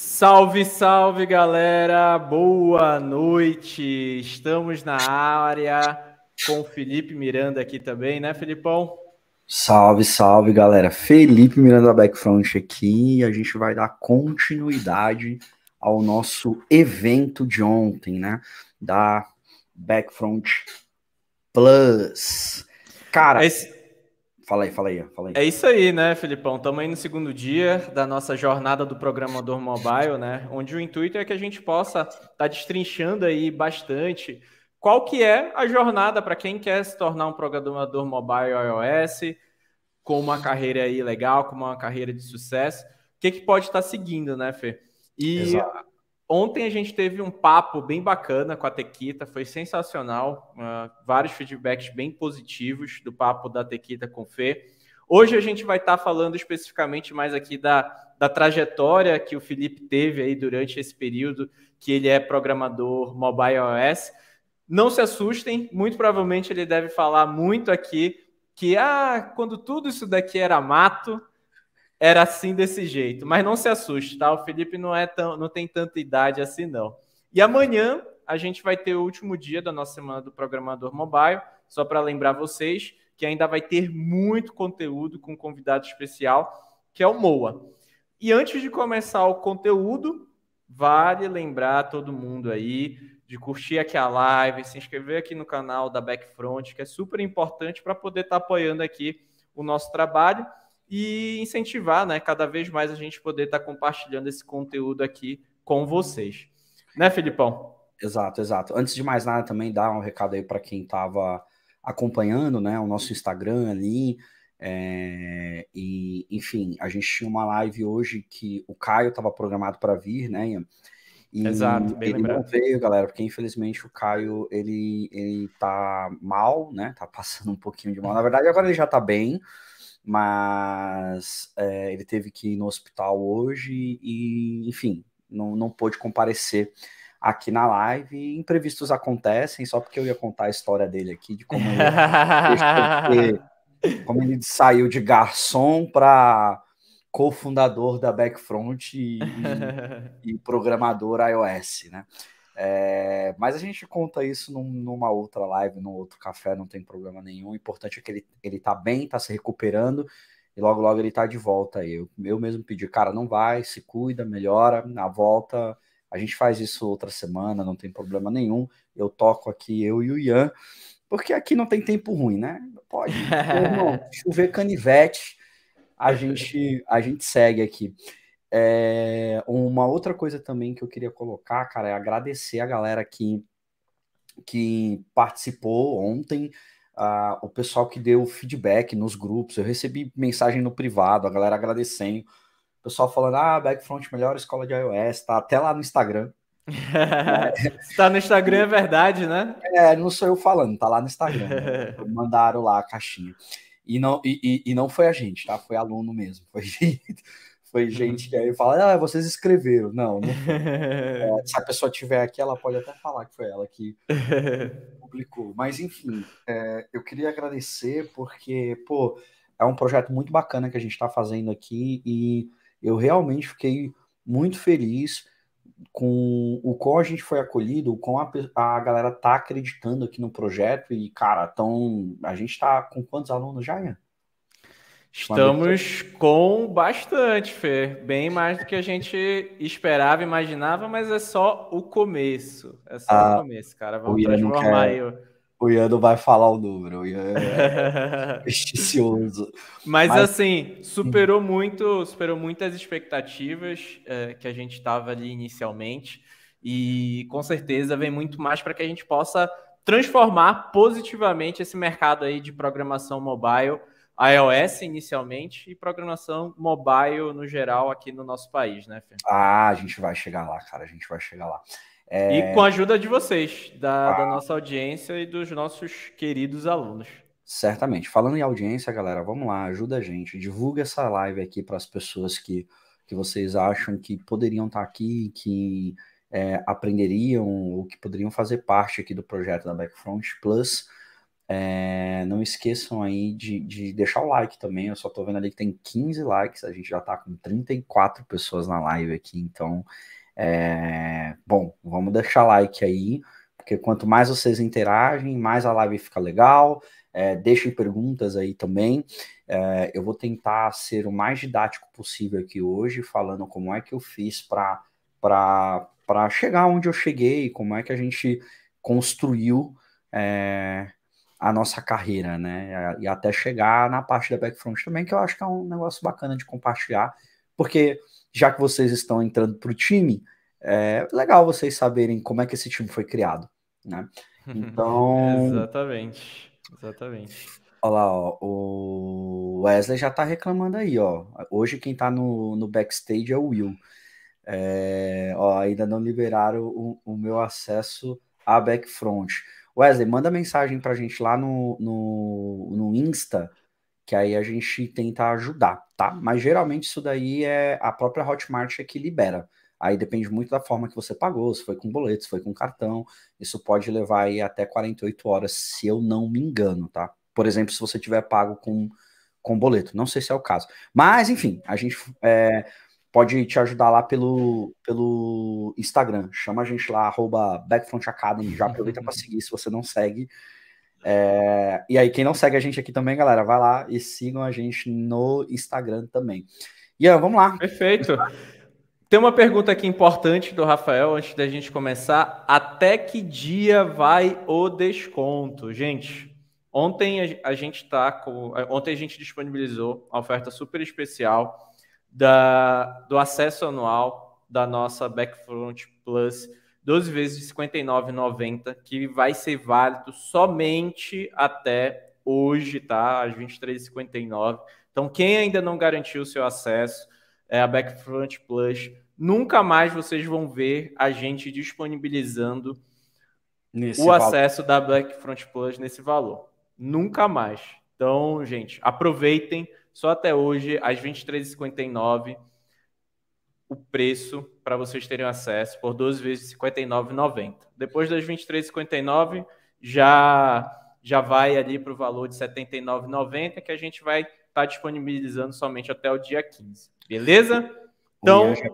Salve, salve galera! Boa noite! Estamos na área com Felipe Miranda aqui também, né, Felipão? Salve, salve galera! Felipe Miranda Backfront aqui e a gente vai dar continuidade ao nosso evento de ontem, né? Da Backfront Plus. Cara, esse, Fala aí, fala aí, fala aí. É isso aí, né, Filipão? Estamos aí no segundo dia da nossa jornada do programador mobile, né? Onde o intuito é que a gente possa estar tá destrinchando aí bastante qual que é a jornada para quem quer se tornar um programador mobile iOS, com uma carreira aí legal, com uma carreira de sucesso. O que, que pode estar tá seguindo, né, Fê? E Exato. Ontem a gente teve um papo bem bacana com a Tequita, foi sensacional. Uh, vários feedbacks bem positivos do papo da Tequita com o Fê. Hoje a gente vai estar tá falando especificamente mais aqui da, da trajetória que o Felipe teve aí durante esse período que ele é programador mobile OS. Não se assustem, muito provavelmente ele deve falar muito aqui que ah, quando tudo isso daqui era mato, era assim desse jeito. Mas não se assuste, tá? O Felipe não é tão, não tem tanta idade assim, não. E amanhã a gente vai ter o último dia da nossa semana do Programador Mobile. Só para lembrar vocês que ainda vai ter muito conteúdo com um convidado especial, que é o Moa. E antes de começar o conteúdo, vale lembrar todo mundo aí de curtir aqui a live, se inscrever aqui no canal da Backfront, que é super importante para poder estar tá apoiando aqui o nosso trabalho e incentivar, né, cada vez mais a gente poder estar tá compartilhando esse conteúdo aqui com vocês. Né, Felipão? Exato, exato. Antes de mais nada, também dar um recado aí para quem estava acompanhando, né, o nosso Instagram ali. É, e, enfim, a gente tinha uma live hoje que o Caio estava programado para vir, né, E Exato, bem ele lembrado. não veio, galera, porque infelizmente o Caio ele, ele tá mal, né? Tá passando um pouquinho de mal. Na verdade, agora ele já tá bem, mas é, ele teve que ir no hospital hoje e, enfim, não, não pôde comparecer aqui na live. Imprevistos acontecem, só porque eu ia contar a história dele aqui, de como ele, como ele saiu de garçom para cofundador da Backfront e, e programador iOS, né? É, mas a gente conta isso num, numa outra live, num outro café, não tem problema nenhum. O importante é que ele, ele tá bem, tá se recuperando e logo, logo ele tá de volta aí. Eu, eu mesmo pedi, cara, não vai, se cuida, melhora, na volta. A gente faz isso outra semana, não tem problema nenhum. Eu toco aqui, eu e o Ian, porque aqui não tem tempo ruim, né? Pode, irmão, chover canivete, a gente, a gente segue aqui. É, uma outra coisa também que eu queria colocar, cara, é agradecer a galera que, que participou ontem, uh, o pessoal que deu feedback nos grupos. Eu recebi mensagem no privado, a galera agradecendo, o pessoal falando: ah, Backfront, melhor escola de iOS, tá até lá no Instagram. tá no Instagram, é verdade, né? É, não sou eu falando, tá lá no Instagram. Né? Mandaram lá a caixinha. E não, e, e, e não foi a gente, tá? Foi aluno mesmo. Foi Foi uhum. gente que aí fala, ah, vocês escreveram. Não, não é, se a pessoa tiver aqui, ela pode até falar que foi ela que publicou. Mas, enfim, é, eu queria agradecer porque, pô, é um projeto muito bacana que a gente está fazendo aqui e eu realmente fiquei muito feliz com o qual a gente foi acolhido, com a, a galera tá acreditando aqui no projeto e, cara, tão, a gente está com quantos alunos já, Ian? Estamos com bastante, Fer. Bem mais do que a gente esperava, imaginava, mas é só o começo. É só ah, o começo, cara. Vamos transformar aí. O Ian não vai falar o número. O Ian é mas, mas, assim, superou hum. muito, superou muitas expectativas é, que a gente estava ali inicialmente. E com certeza vem muito mais para que a gente possa transformar positivamente esse mercado aí de programação mobile iOS inicialmente e programação mobile no geral aqui no nosso país, né, Fê? Ah, a gente vai chegar lá, cara, a gente vai chegar lá. É... E com a ajuda de vocês, da, ah. da, nossa audiência e dos nossos queridos alunos. Certamente. Falando em audiência, galera, vamos lá, ajuda a gente, divulga essa live aqui para as pessoas que, que vocês acham que poderiam estar tá aqui, que é, aprenderiam ou que poderiam fazer parte aqui do projeto da Backfront Plus. É, não esqueçam aí de, de, deixar o like também. Eu só tô vendo ali que tem 15 likes, a gente já tá com 34 pessoas na live aqui, então é, bom, vamos deixar like aí, porque quanto mais vocês interagem, mais a live fica legal. É, deixem perguntas aí também. É, eu vou tentar ser o mais didático possível aqui hoje, falando como é que eu fiz para chegar onde eu cheguei, como é que a gente construiu. É, a nossa carreira, né? E até chegar na parte da Backfront também, que eu acho que é um negócio bacana de compartilhar, porque já que vocês estão entrando para o time, é legal vocês saberem como é que esse time foi criado, né? Então. exatamente, exatamente. Olha lá, ó, o Wesley já tá reclamando aí, ó. Hoje quem tá no, no backstage é o Will. É, ó, ainda não liberaram o, o meu acesso à backfront. Wesley, manda mensagem pra gente lá no, no, no Insta, que aí a gente tenta ajudar, tá? Mas geralmente isso daí é a própria Hotmart é que libera. Aí depende muito da forma que você pagou, se foi com boleto, se foi com cartão. Isso pode levar aí até 48 horas, se eu não me engano, tá? Por exemplo, se você tiver pago com, com boleto. Não sei se é o caso. Mas, enfim, a gente. É, pode te ajudar lá pelo, pelo Instagram. Chama a gente lá, arroba Backfront Academy. Já aproveita para seguir se você não segue. É, e aí, quem não segue a gente aqui também, galera, vai lá e sigam a gente no Instagram também. Ian, vamos lá. Perfeito. Tem uma pergunta aqui importante do Rafael antes da gente começar. Até que dia vai o desconto? Gente, ontem a gente tá com. Ontem a gente disponibilizou a oferta super especial da, do acesso anual da nossa Backfront Plus, 12 vezes de 59,90, que vai ser válido somente até hoje, tá? Às 23h59. Então, quem ainda não garantiu o seu acesso, é a Backfront Plus. Nunca mais vocês vão ver a gente disponibilizando nesse o valor. acesso da Backfront Plus nesse valor. Nunca mais. Então, gente, aproveitem só até hoje, às 23h59, o preço para vocês terem acesso por 12 vezes R$ 59,90. Depois das 23,59 já já vai ali para o valor de 79,90 que a gente vai estar tá disponibilizando somente até o dia 15. Beleza? Então o, Ian,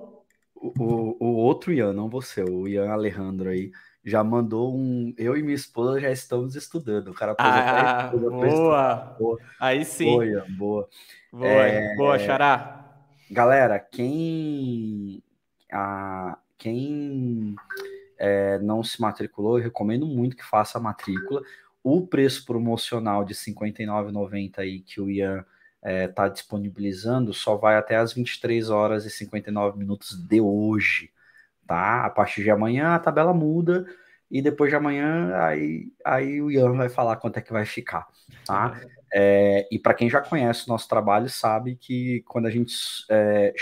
o, o, outro Ian, não você, o Ian Alejandro aí já mandou um. Eu e minha esposa já estamos estudando. O cara pôs ah, até boa. boa. Aí sim. Boa, boa. Boa, é, boa Xará. Galera, quem. A, quem é, não se matriculou, eu recomendo muito que faça a matrícula. O preço promocional de R$ 59,90 aí que o Ian está é, tá disponibilizando só vai até as 23 horas e 59 minutos de hoje tá? A partir de amanhã a tabela muda e depois de amanhã aí, aí o Ian vai falar quanto é que vai ficar, tá? É, e para quem já conhece o nosso trabalho sabe que quando a gente é,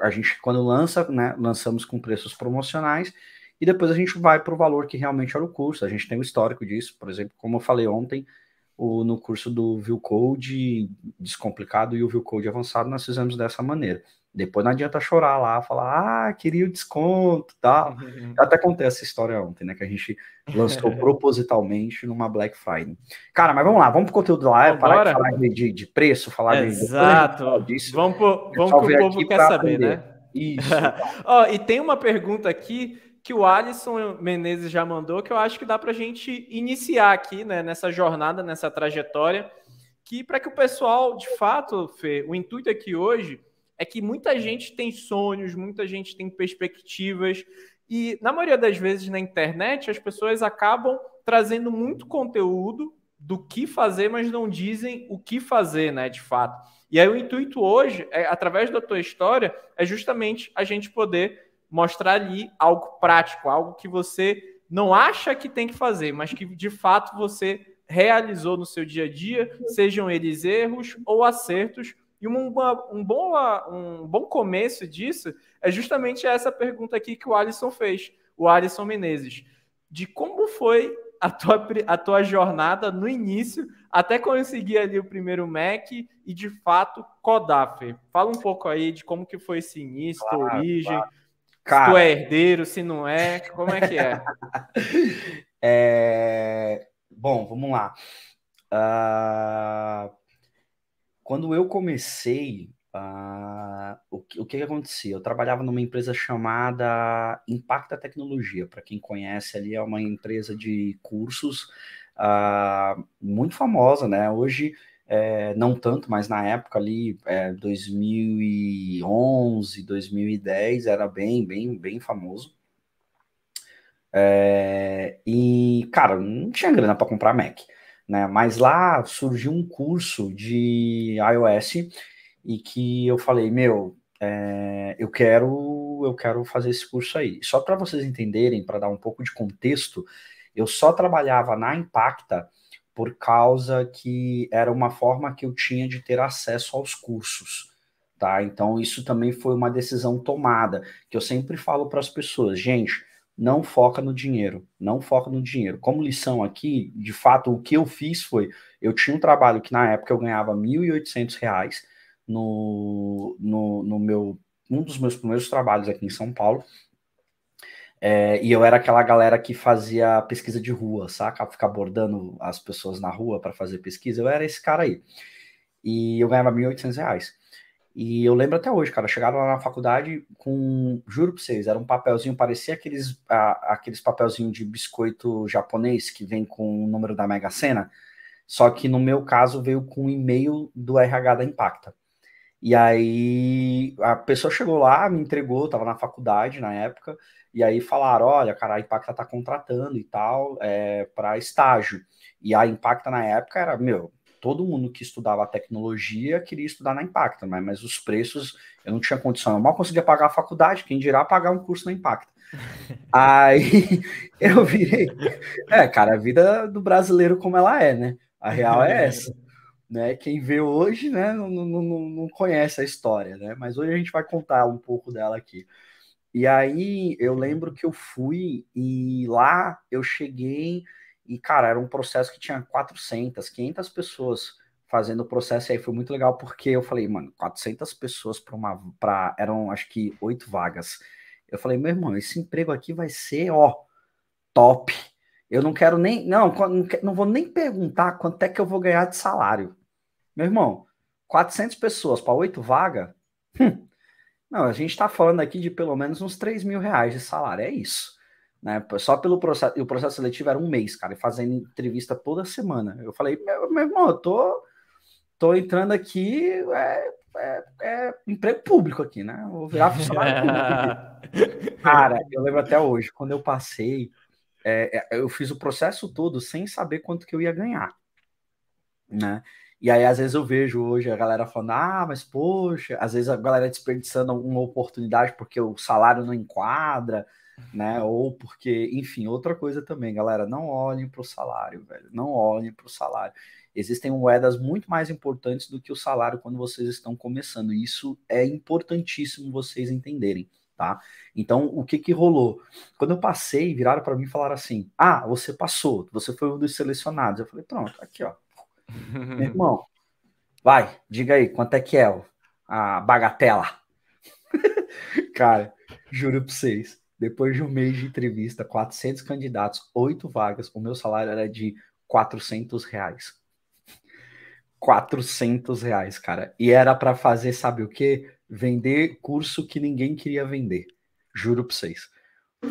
a gente quando lança, né, lançamos com preços promocionais e depois a gente vai para o valor que realmente era o curso. A gente tem o um histórico disso, por exemplo, como eu falei ontem, o, no curso do View Code descomplicado e o View Code avançado, nós fizemos dessa maneira. Depois não adianta chorar lá, falar, ah, queria o desconto, tá? Uhum. Até contei essa história ontem, né? Que a gente lançou propositalmente numa Black Friday. Cara, mas vamos lá, vamos pro conteúdo lá agora, é parar de falar de, de preço, falar Exato. de. Exato. Disso. Vamos, pro, é vamos que o povo quer saber, aprender. né? Isso. oh, e tem uma pergunta aqui que o Alisson Menezes já mandou, que eu acho que dá para a gente iniciar aqui, né, nessa jornada, nessa trajetória, que para que o pessoal, de fato, Fê, o intuito aqui hoje é que muita gente tem sonhos, muita gente tem perspectivas, e na maioria das vezes na internet as pessoas acabam trazendo muito conteúdo do que fazer, mas não dizem o que fazer, né, de fato. E aí o intuito hoje, é, através da tua história, é justamente a gente poder mostrar ali algo prático, algo que você não acha que tem que fazer, mas que de fato você realizou no seu dia a dia, sejam eles erros ou acertos, e uma, um, bom, um bom começo disso é justamente essa pergunta aqui que o Alisson fez, o Alisson Menezes, de como foi a tua, a tua jornada no início até conseguir ali o primeiro Mac e de fato Kodaf. Fala um pouco aí de como que foi esse início, claro, tua origem, claro. Cara, se tu é herdeiro, se não é, como é que é? é... Bom, vamos lá. Uh... Quando eu comecei, uh, o, que, o que acontecia? Eu trabalhava numa empresa chamada Impacta Tecnologia. Para quem conhece, ali é uma empresa de cursos uh, muito famosa, né? Hoje é, não tanto, mas na época ali, é, 2011, 2010, era bem, bem, bem famoso. É, e, cara, não tinha grana para comprar Mac. Né? Mas lá surgiu um curso de iOS e que eu falei, meu, é, eu quero eu quero fazer esse curso aí. Só para vocês entenderem, para dar um pouco de contexto, eu só trabalhava na Impacta por causa que era uma forma que eu tinha de ter acesso aos cursos, tá? Então isso também foi uma decisão tomada, que eu sempre falo para as pessoas, gente, não foca no dinheiro, não foca no dinheiro. Como lição aqui, de fato, o que eu fiz foi, eu tinha um trabalho que na época eu ganhava R$ 1.800 no, no, no meu, um dos meus primeiros trabalhos aqui em São Paulo, é, e eu era aquela galera que fazia pesquisa de rua, saca? Ficar abordando as pessoas na rua para fazer pesquisa. Eu era esse cara aí. E eu ganhava R$ 1.800. E eu lembro até hoje, cara, chegaram lá na faculdade com, juro pra vocês, era um papelzinho, parecia aqueles, a, aqueles papelzinhos de biscoito japonês que vem com o número da Mega Sena, só que no meu caso veio com um e-mail do RH da Impacta. E aí a pessoa chegou lá, me entregou, tava na faculdade na época, e aí falaram, olha, cara, a Impacta tá contratando e tal, é, para estágio. E a Impacta na época era, meu, todo mundo que estudava tecnologia queria estudar na Impacta, né? mas os preços eu não tinha condição, eu mal conseguia pagar a faculdade, quem dirá pagar um curso na Impacta. Aí eu virei. É, cara, a vida do brasileiro como ela é, né? A real é, é. essa. Né? Quem vê hoje né, não, não, não conhece a história, né? Mas hoje a gente vai contar um pouco dela aqui. E aí eu lembro que eu fui e lá eu cheguei e, cara, era um processo que tinha 400, 500 pessoas fazendo o processo. E aí foi muito legal, porque eu falei, mano, 400 pessoas para uma. Pra, eram, acho que, oito vagas. Eu falei, meu irmão, esse emprego aqui vai ser, ó, top. Eu não quero nem. Não, não vou nem perguntar quanto é que eu vou ganhar de salário. Meu irmão, 400 pessoas para oito vagas. Hum, não, a gente está falando aqui de pelo menos uns 3 mil reais de salário. É isso. Né? Só pelo processo. E o processo seletivo era um mês, cara, fazendo entrevista toda semana. Eu falei, meu, meu irmão, eu tô, tô entrando aqui. É, é, é emprego público aqui, né? Vou virar funcionário público. cara, eu lembro até hoje, quando eu passei, é, é, eu fiz o processo todo sem saber quanto que eu ia ganhar. Né? E aí, às vezes, eu vejo hoje a galera falando, ah, mas poxa, às vezes a galera desperdiçando alguma oportunidade porque o salário não enquadra, né? Ou porque, enfim, outra coisa também, galera, não olhem para o salário, velho, não olhem para o salário. Existem moedas muito mais importantes do que o salário quando vocês estão começando. isso é importantíssimo vocês entenderem, tá? Então, o que que rolou? Quando eu passei, viraram para mim e falaram assim: "Ah, você passou, você foi um dos selecionados". Eu falei: "Pronto, aqui, ó. Meu irmão, vai, diga aí, quanto é que é a bagatela?" Cara, juro para vocês depois de um mês de entrevista, 400 candidatos, 8 vagas. O meu salário era de 400 reais. 400 reais, cara. E era para fazer, sabe o quê? Vender curso que ninguém queria vender. Juro para vocês.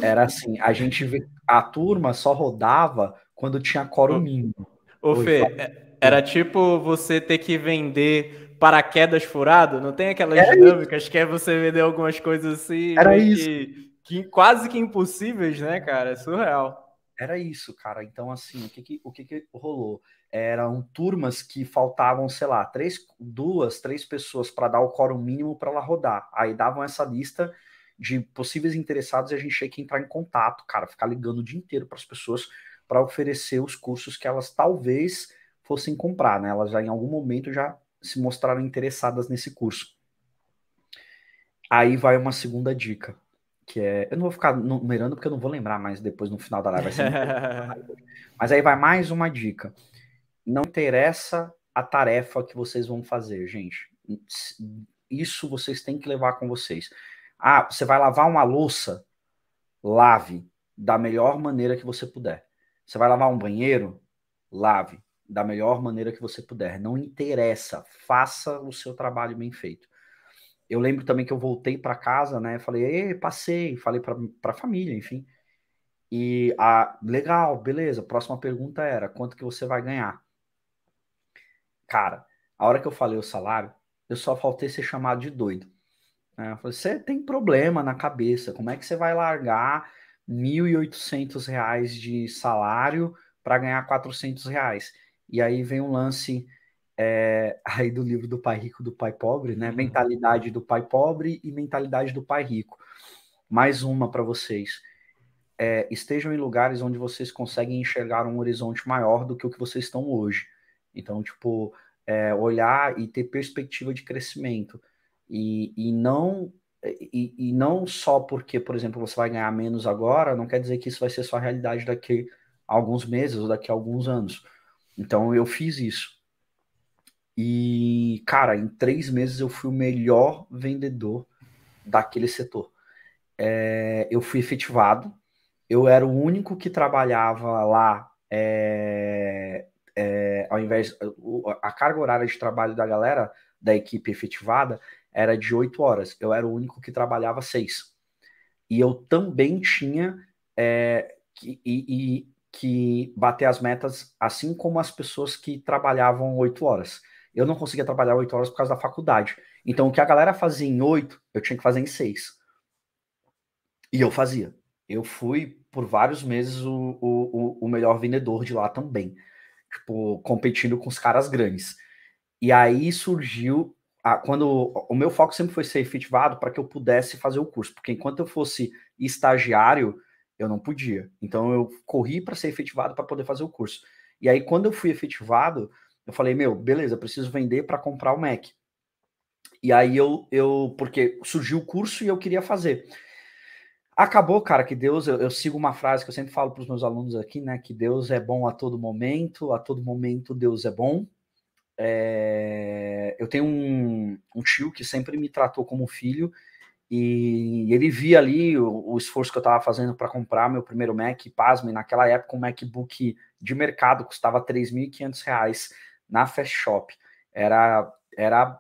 Era assim, a gente a turma só rodava quando tinha coro mínimo. Ô, Fê, é, era tipo você ter que vender paraquedas furado? Não tem aquelas era dinâmicas isso. que é você vender algumas coisas assim? Era isso. Que que, quase que impossíveis, né, cara? É surreal. Era isso, cara. Então, assim, o que que, o que, que rolou? Eram turmas que faltavam, sei lá, três, duas, três pessoas para dar o quórum mínimo para ela rodar. Aí davam essa lista de possíveis interessados e a gente tinha que entrar em contato, cara, ficar ligando o dia inteiro para as pessoas para oferecer os cursos que elas talvez fossem comprar, né? Elas já em algum momento já se mostraram interessadas nesse curso. Aí vai uma segunda dica que é. Eu não vou ficar numerando porque eu não vou lembrar mais depois no final da live. Mas aí vai mais uma dica. Não interessa a tarefa que vocês vão fazer, gente. Isso vocês têm que levar com vocês. Ah, você vai lavar uma louça? Lave da melhor maneira que você puder. Você vai lavar um banheiro? Lave da melhor maneira que você puder. Não interessa. Faça o seu trabalho bem feito eu lembro também que eu voltei para casa, né? Falei, passei, falei para a família, enfim. E a ah, legal, beleza. Próxima pergunta era: quanto que você vai ganhar? Cara, a hora que eu falei o salário, eu só faltei ser chamado de doido. Né? Falei, você tem problema na cabeça. Como é que você vai largar R$ 1.800 de salário para ganhar R$ 400? Reais? E aí vem um lance é, aí do livro do Pai Rico do Pai Pobre, né? Uhum. Mentalidade do Pai Pobre e Mentalidade do Pai Rico. Mais uma para vocês. É, estejam em lugares onde vocês conseguem enxergar um horizonte maior do que o que vocês estão hoje. Então, tipo, é, olhar e ter perspectiva de crescimento. E, e não e, e, não só porque, por exemplo, você vai ganhar menos agora, não quer dizer que isso vai ser sua realidade daqui a alguns meses ou daqui a alguns anos. Então, eu fiz isso. E, cara, em três meses eu fui o melhor vendedor daquele setor. É, eu fui efetivado, eu era o único que trabalhava lá, é, é, ao invés. A carga horária de trabalho da galera, da equipe efetivada, era de oito horas. Eu era o único que trabalhava seis. E eu também tinha é, que, e, e, que bater as metas, assim como as pessoas que trabalhavam oito horas eu não conseguia trabalhar oito horas por causa da faculdade. Então, o que a galera fazia em oito, eu tinha que fazer em seis. E eu fazia. Eu fui, por vários meses, o, o, o melhor vendedor de lá também. Tipo, competindo com os caras grandes. E aí surgiu. A, quando o meu foco sempre foi ser efetivado para que eu pudesse fazer o curso, porque enquanto eu fosse estagiário, eu não podia. Então eu corri para ser efetivado para poder fazer o curso. E aí quando eu fui efetivado, eu falei, meu, beleza, preciso vender para comprar o Mac. E aí eu, eu, porque surgiu o curso e eu queria fazer. Acabou, cara, que Deus, eu, eu sigo uma frase que eu sempre falo para os meus alunos aqui, né? Que Deus é bom a todo momento, a todo momento Deus é bom. É, eu tenho um, um tio que sempre me tratou como filho e ele via ali o, o esforço que eu estava fazendo para comprar meu primeiro Mac, pasme, naquela época um MacBook de mercado custava 3.500 reais na Fast Shop. Era, era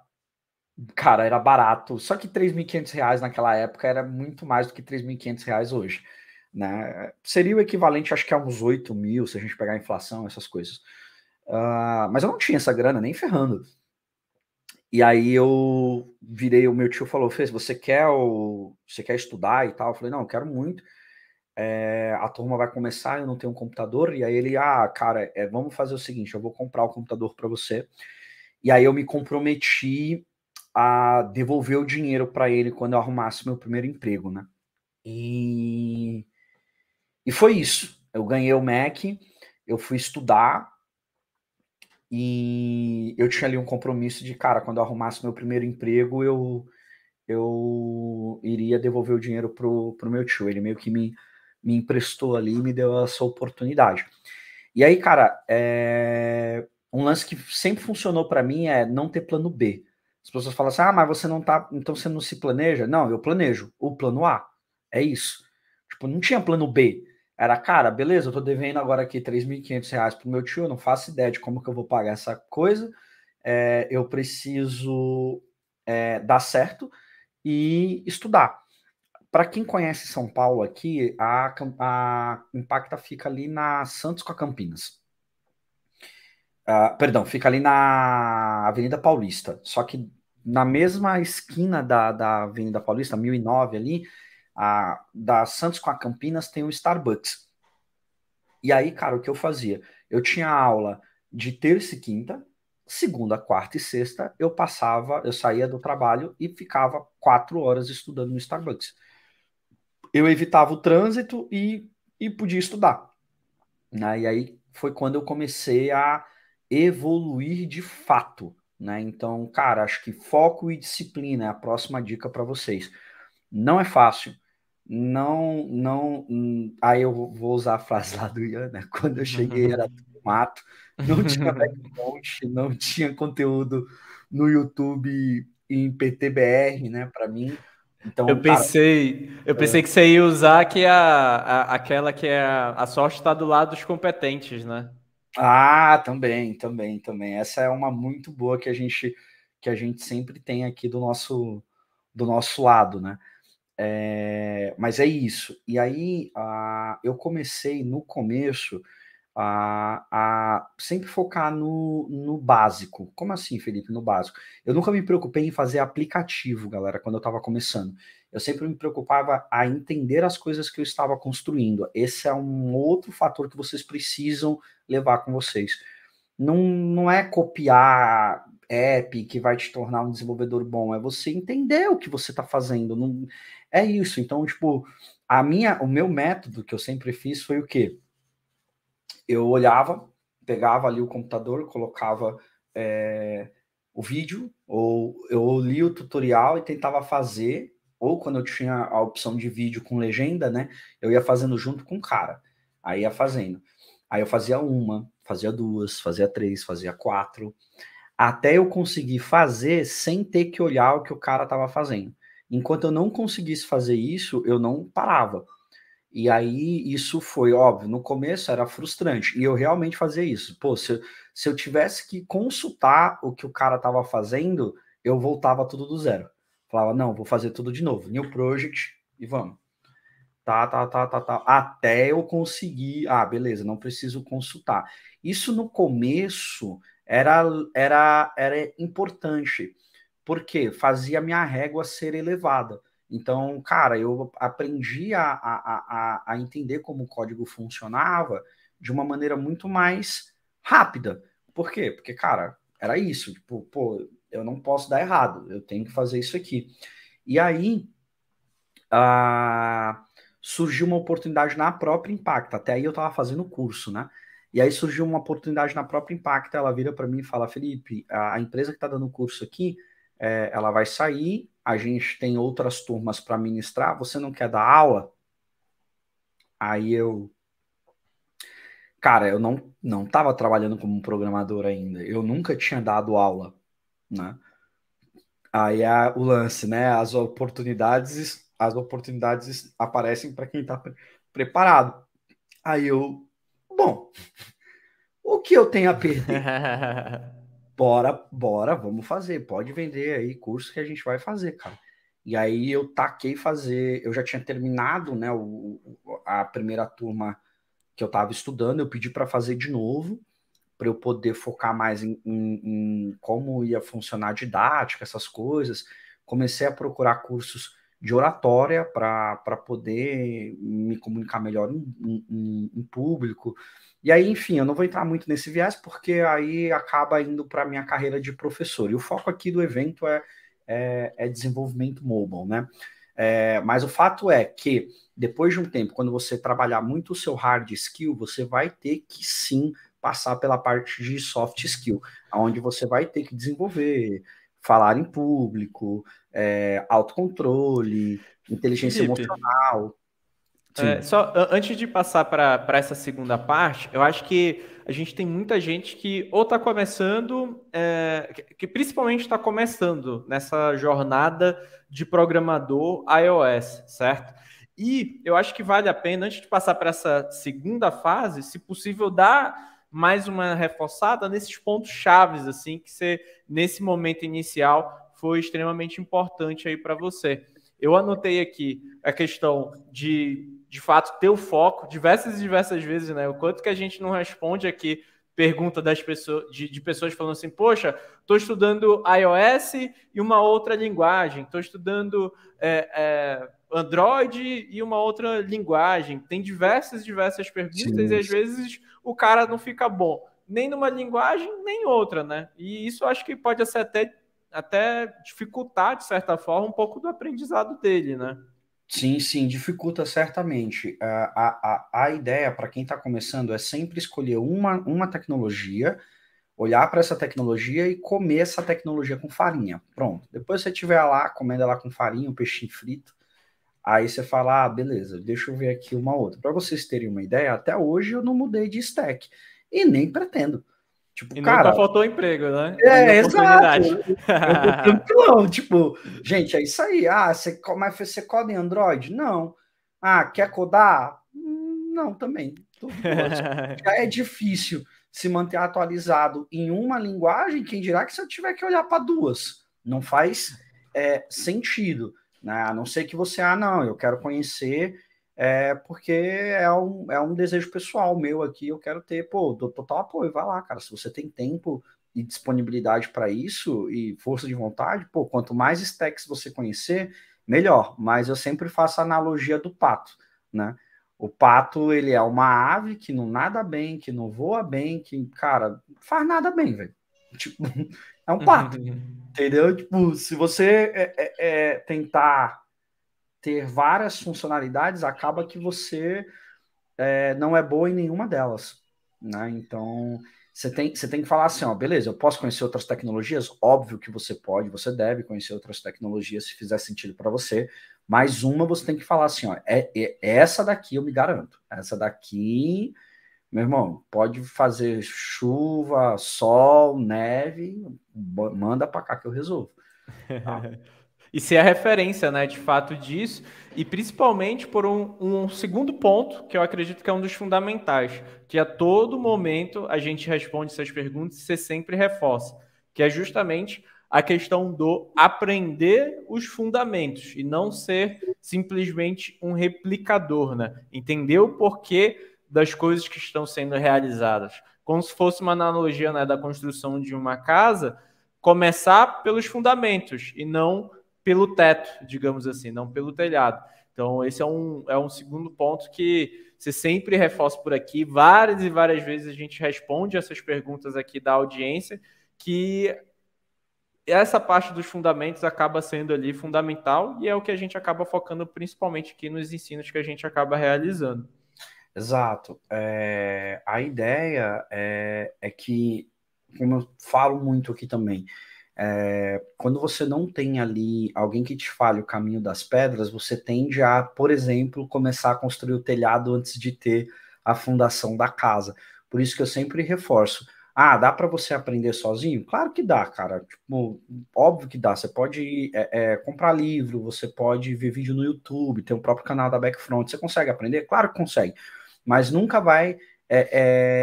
cara, era barato. Só que 3.500 reais naquela época era muito mais do que 3.500 reais hoje. Né? Seria o equivalente, acho que a uns 8 mil, se a gente pegar a inflação, essas coisas. Uh, mas eu não tinha essa grana, nem ferrando. E aí eu virei, o meu tio falou, Fez, você quer o, você quer estudar e tal? Eu falei, não, eu quero muito é, a turma vai começar, eu não tenho um computador, e aí ele, ah, cara, é, vamos fazer o seguinte, eu vou comprar o computador para você. E aí eu me comprometi a devolver o dinheiro para ele quando eu arrumasse meu primeiro emprego, né? E, e foi isso. Eu ganhei o Mac, eu fui estudar e eu tinha ali um compromisso de, cara, quando eu arrumasse meu primeiro emprego, eu eu iria devolver o dinheiro pro, pro meu tio. Ele meio que me me emprestou ali e me deu essa oportunidade. E aí, cara, é... um lance que sempre funcionou para mim é não ter plano B. As pessoas falam assim: ah, mas você não tá, então você não se planeja? Não, eu planejo. O plano A é isso. Tipo, não tinha plano B. Era, cara, beleza, eu tô devendo agora aqui 3.500 reais pro meu tio, não faço ideia de como que eu vou pagar essa coisa. É, eu preciso é, dar certo e estudar para quem conhece São Paulo aqui, a, a, Impacta fica ali na Santos com a Campinas. Uh, perdão, fica ali na Avenida Paulista. Só que na mesma esquina da, da Avenida Paulista, 1009 ali, a, da Santos com a Campinas tem o um Starbucks. E aí, cara, o que eu fazia? Eu tinha aula de terça e quinta, segunda, quarta e sexta, eu passava, eu saía do trabalho e ficava quatro horas estudando no Starbucks eu evitava o trânsito e, e podia estudar. Né? E aí foi quando eu comecei a evoluir de fato. Né? Então, cara, acho que foco e disciplina é a próxima dica para vocês. Não é fácil. Não, não. Hum, aí eu vou usar a frase lá do Ian, né? Quando eu cheguei era tudo mato, não tinha background, não tinha conteúdo no YouTube em PTBR, né, para mim. Então, eu pensei, cara, eu é. pensei é... que você ia usar que a, a aquela que é a, a sorte está do lado dos competentes, né? Ah, também, também, também. Essa é uma muito boa que a gente que a gente sempre tem aqui do nosso do nosso lado, né? É, mas é isso. E aí a, eu comecei no começo a, a sempre focar no, no básico. Como assim, Felipe, no básico? Eu nunca me preocupei em fazer aplicativo, galera, quando eu estava começando. Eu sempre me preocupava a entender as coisas que eu estava construindo. Esse é um outro fator que vocês precisam levar com vocês. Não, não é copiar app que vai te tornar um desenvolvedor bom, é você entender o que você está fazendo. Não, é isso. Então, tipo, a minha, o meu método que eu sempre fiz foi o quê? eu olhava, pegava ali o computador, colocava é, o vídeo, ou eu li o tutorial e tentava fazer, ou quando eu tinha a opção de vídeo com legenda, né? Eu ia fazendo junto com o cara. Aí ia fazendo. Aí eu fazia uma, fazia duas, fazia três, fazia quatro, até eu conseguir fazer sem ter que olhar o que o cara estava fazendo. Enquanto eu não conseguisse fazer isso, eu não parava. E aí isso foi óbvio. No começo era frustrante e eu realmente fazia isso. Pô, se eu, se eu tivesse que consultar o que o cara estava fazendo, eu voltava tudo do zero. Falava, não, vou fazer tudo de novo. New project e vamos. Tá, tá, tá, tá, tá. Até eu conseguir. Ah, beleza, não preciso consultar. Isso no começo era, era, era importante, porque fazia minha régua ser elevada. Então, cara, eu aprendi a, a, a, a entender como o código funcionava de uma maneira muito mais rápida. Por quê? Porque, cara, era isso. Tipo, pô, eu não posso dar errado, eu tenho que fazer isso aqui. E aí ah, surgiu uma oportunidade na própria Impacta. Até aí eu estava fazendo curso, né? E aí surgiu uma oportunidade na própria Impacta. Ela vira para mim e fala: Felipe, a, empresa que está dando curso aqui, é, ela vai sair a gente tem outras turmas para ministrar, você não quer dar aula? Aí eu cara, eu não não estava trabalhando como programador ainda. Eu nunca tinha dado aula, né? Aí a, é o lance, né? As oportunidades, as oportunidades aparecem para quem está pre preparado. Aí eu, bom, o que eu tenho a perder? bora, bora, vamos fazer, pode vender aí curso que a gente vai fazer, cara. E aí eu taquei fazer, eu já tinha terminado, né, o, a primeira turma que eu estava estudando, eu pedi para fazer de novo, para eu poder focar mais em, em, em como ia funcionar didática, essas coisas. Comecei a procurar cursos de oratória para poder me comunicar melhor em, em, em, público. E aí, enfim, eu não vou entrar muito nesse viés, porque aí acaba indo para minha carreira de professor. E o foco aqui do evento é, é, é desenvolvimento mobile, né? É, mas o fato é que, depois de um tempo, quando você trabalhar muito o seu hard skill, você vai ter que sim passar pela parte de soft skill, onde você vai ter que desenvolver falar em público, é, autocontrole, inteligência Felipe, emocional. É, só antes de passar para essa segunda parte, eu acho que a gente tem muita gente que ou está começando, é, que, que principalmente está começando nessa jornada de programador iOS, certo? E eu acho que vale a pena, antes de passar para essa segunda fase, se possível, dar mais uma reforçada nesses pontos chaves assim que você nesse momento inicial foi extremamente importante aí para você. Eu anotei aqui a questão de de fato ter o foco diversas e diversas vezes, né? O quanto que a gente não responde aqui pergunta das pessoas de, de pessoas falando assim, poxa, estou estudando iOS e uma outra linguagem, estou estudando é, é, Android e uma outra linguagem. Tem diversas, diversas perguntas Sim. e às vezes o cara não fica bom nem numa linguagem, nem outra, né? E isso acho que pode ser até, até dificultar, de certa forma, um pouco do aprendizado dele, né? Sim, sim, dificulta certamente. É, a, a, a ideia para quem está começando é sempre escolher uma, uma tecnologia, olhar para essa tecnologia e comer essa tecnologia com farinha. Pronto. Depois você tiver lá, comendo ela com farinha, um peixinho frito, Aí você fala, ah, beleza, deixa eu ver aqui uma outra. Para vocês terem uma ideia, até hoje eu não mudei de stack e nem pretendo. Tipo, e cara, tá faltou emprego, né? É, exato. Eu, tipo, gente, é isso aí. Ah, você, mas você coda em Android? Não. Ah, quer codar? Hum, não, também. Tipo, já é difícil se manter atualizado em uma linguagem, quem dirá que se eu tiver que olhar para duas? Não faz é, sentido. Né? A não ser que você, ah, não, eu quero conhecer é, porque é um, é um desejo pessoal meu aqui, eu quero ter, pô, dou total apoio, vai lá, cara. Se você tem tempo e disponibilidade para isso e força de vontade, pô, quanto mais stacks você conhecer, melhor. Mas eu sempre faço a analogia do pato, né? O pato, ele é uma ave que não nada bem, que não voa bem, que, cara, faz nada bem, velho. Tipo, é um pato. Uhum. Entendeu? Tipo, se você é, é, é tentar ter várias funcionalidades, acaba que você é, não é boa em nenhuma delas. Né? Então, você tem, você tem que falar assim, ó, beleza, eu posso conhecer outras tecnologias? Óbvio que você pode, você deve conhecer outras tecnologias se fizer sentido para você, mas uma você tem que falar assim, ó, é, é, é essa daqui eu me garanto, essa daqui meu irmão, pode fazer chuva, sol, neve, manda para cá que eu resolvo. Tá? e ser a referência, né, de fato disso, e principalmente por um, um, segundo ponto que eu acredito que é um dos fundamentais, que a todo momento a gente responde essas perguntas e você sempre reforça, que é justamente a questão do aprender os fundamentos e não ser simplesmente um replicador, né? Entender o porquê das coisas que estão sendo realizadas. Como se fosse uma analogia né, da construção de uma casa, começar pelos fundamentos e não pelo teto, digamos assim, não pelo telhado. Então, esse é um, é um segundo ponto que você sempre reforça por aqui. Várias e várias vezes a gente responde essas perguntas aqui da audiência, que essa parte dos fundamentos acaba sendo ali fundamental e é o que a gente acaba focando principalmente aqui nos ensinos que a gente acaba realizando. Exato. É, a ideia é, é que, como eu falo muito aqui também, é, quando você não tem ali alguém que te fale o caminho das pedras, você tende a, por exemplo, começar a construir o telhado antes de ter a fundação da casa. Por isso que eu sempre reforço. Ah, dá para você aprender sozinho? Claro que dá, cara. Tipo, óbvio que dá. Você pode é, é, comprar livro, você pode ver vídeo no YouTube, tem o próprio canal da Backfront. Você consegue aprender? Claro que consegue mas nunca vai é,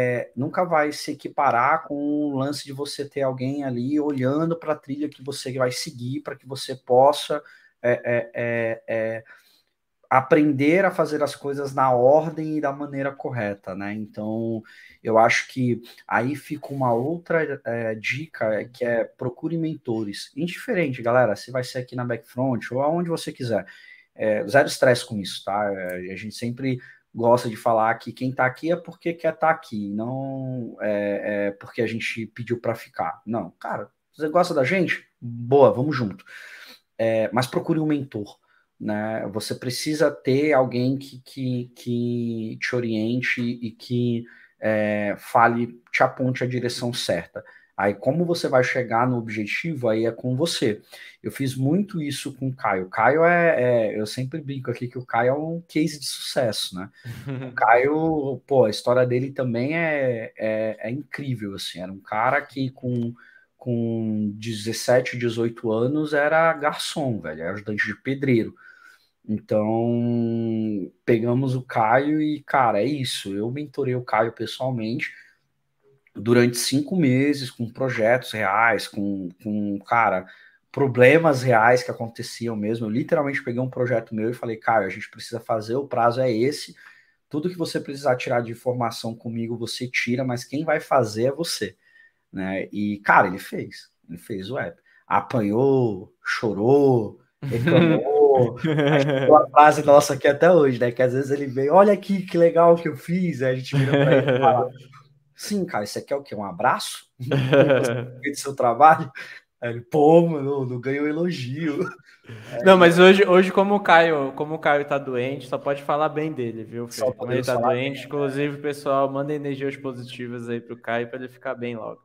é, nunca vai se equiparar com o lance de você ter alguém ali olhando para a trilha que você vai seguir para que você possa é, é, é, é, aprender a fazer as coisas na ordem e da maneira correta, né? Então eu acho que aí fica uma outra dica que é procure mentores. Indiferente, galera, se vai ser aqui na Backfront ou aonde você quiser. zero estresse com isso, tá? A gente sempre gosta de falar que quem está aqui é porque quer estar tá aqui, não é, é porque a gente pediu para ficar. Não, cara, você gosta da gente? Boa, vamos junto. É, mas procure um mentor. Né? Você precisa ter alguém que, que, que te oriente e que é, fale, te aponte a direção certa. Aí, como você vai chegar no objetivo, aí é com você. Eu fiz muito isso com o Caio. O Caio é, é, Eu sempre brinco aqui que o Caio é um case de sucesso, né? o Caio, pô, a história dele também é, é, é, incrível, assim. Era um cara que com, com 17, 18 anos era garçom, velho, era ajudante de pedreiro. Então, pegamos o Caio e, cara, é isso. Eu mentorei o Caio pessoalmente durante cinco meses com projetos reais, com, com cara, problemas reais que aconteciam mesmo. Eu literalmente peguei um projeto meu e falei, cara, a gente precisa fazer, o prazo é esse. Tudo que você precisar tirar de informação comigo, você tira, mas quem vai fazer é você. Né? E, cara, ele fez. Ele fez o app. Apanhou, chorou, reclamou. uma frase nossa aqui até hoje, né? Que às vezes ele vem, olha aqui que legal que eu fiz. Aí a gente vira pra ele e fala, Sim, cara, isso aqui é o quê? Um abraço? do seu trabalho? ele, pô, mano, não ganhou elogio. É, não, mas é. hoje, hoje como, o Caio, como o Caio tá doente, só pode falar bem dele, viu? Só como ele tá doente, bem, inclusive, é. pessoal, manda energias positivas aí pro Caio para ele ficar bem logo.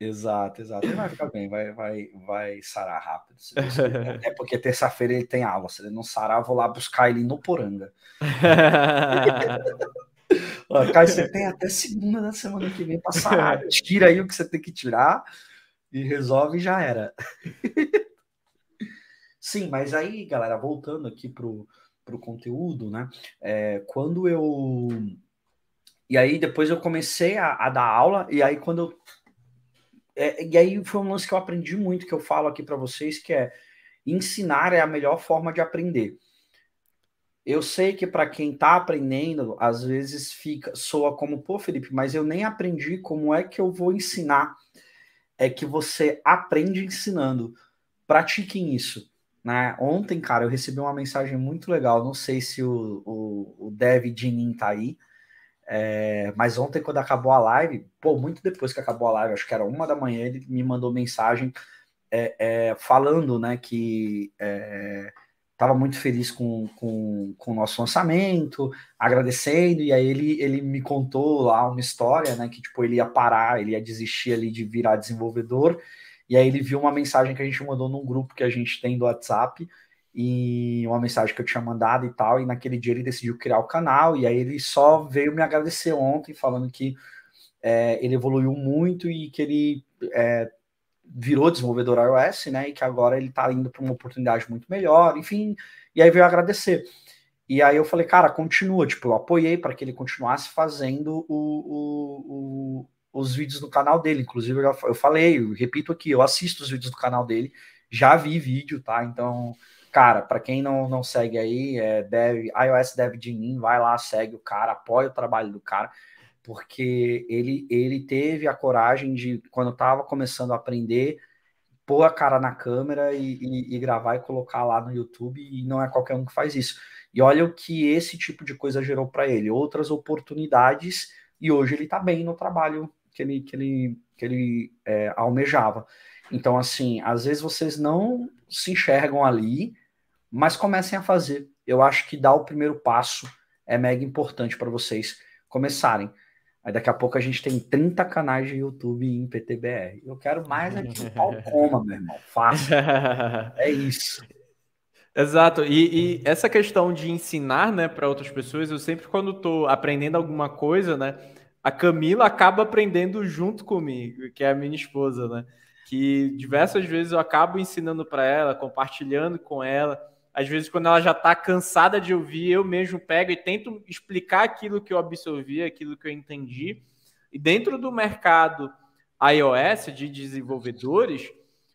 Exato, exato. Ele vai ficar bem, vai, vai, vai sarar rápido. É porque terça-feira ele tem aula. Se ele não sarar, eu vou lá buscar ele no Poranga. Caio, você é, tem até segunda da semana que vem passar. É. Tira aí o que você tem que tirar e resolve e já era. Sim, mas aí, galera, voltando aqui pro, pro conteúdo, né? É, quando eu. E aí depois eu comecei a, a dar aula, e aí quando eu. É, e aí foi um lance que eu aprendi muito, que eu falo aqui para vocês, que é ensinar é a melhor forma de aprender. Eu sei que para quem está aprendendo, às vezes fica soa como, pô, Felipe, mas eu nem aprendi como é que eu vou ensinar. É que você aprende ensinando. Pratiquem isso. Né? Ontem, cara, eu recebi uma mensagem muito legal. Não sei se o, o, o Dev Dinin tá aí, é, mas ontem, quando acabou a live, pô, muito depois que acabou a live, acho que era uma da manhã, ele me mandou mensagem é, é, falando né, que é, estava muito feliz com, com, com, o nosso lançamento, agradecendo, e aí ele, ele me contou lá uma história, né, que tipo, ele ia parar, ele ia desistir ali de virar desenvolvedor, e aí ele viu uma mensagem que a gente mandou num grupo que a gente tem do WhatsApp, e uma mensagem que eu tinha mandado e tal, e naquele dia ele decidiu criar o canal, e aí ele só veio me agradecer ontem, falando que é, ele evoluiu muito e que ele é, virou desenvolvedor iOS, né? E que agora ele está indo para uma oportunidade muito melhor, enfim. E aí veio agradecer. E aí eu falei, cara, continua. Tipo, eu apoiei para que ele continuasse fazendo o, o, o, os vídeos do canal dele. Inclusive, eu, eu falei, eu repito aqui, eu assisto os vídeos do canal dele, já vi vídeo, tá? Então, cara, para quem não, não segue aí, é dev, iOS de mim, vai lá, segue o cara, apoia o trabalho do cara porque ele, ele teve a coragem de, quando estava começando a aprender, pôr a cara na câmera e, e, e, gravar e colocar lá no YouTube, e não é qualquer um que faz isso. E olha o que esse tipo de coisa gerou para ele, outras oportunidades, e hoje ele está bem no trabalho que ele, que ele, que ele é, almejava. Então, assim, às vezes vocês não se enxergam ali, mas comecem a fazer. Eu acho que dar o primeiro passo é mega importante para vocês começarem. Aí daqui a pouco a gente tem 30 canais de YouTube em PTBR. Eu quero mais aqui, no Palcoma, coma, meu irmão. Fácil. É isso. Exato. E, e, essa questão de ensinar, né, para outras pessoas, eu sempre quando estou aprendendo alguma coisa, né, a Camila acaba aprendendo junto comigo, que é a minha esposa, né? Que diversas vezes eu acabo ensinando para ela, compartilhando com ela. Às vezes, quando ela já está cansada de ouvir, eu mesmo pego e tento explicar aquilo que eu absorvi, aquilo que eu entendi. E dentro do mercado iOS de desenvolvedores,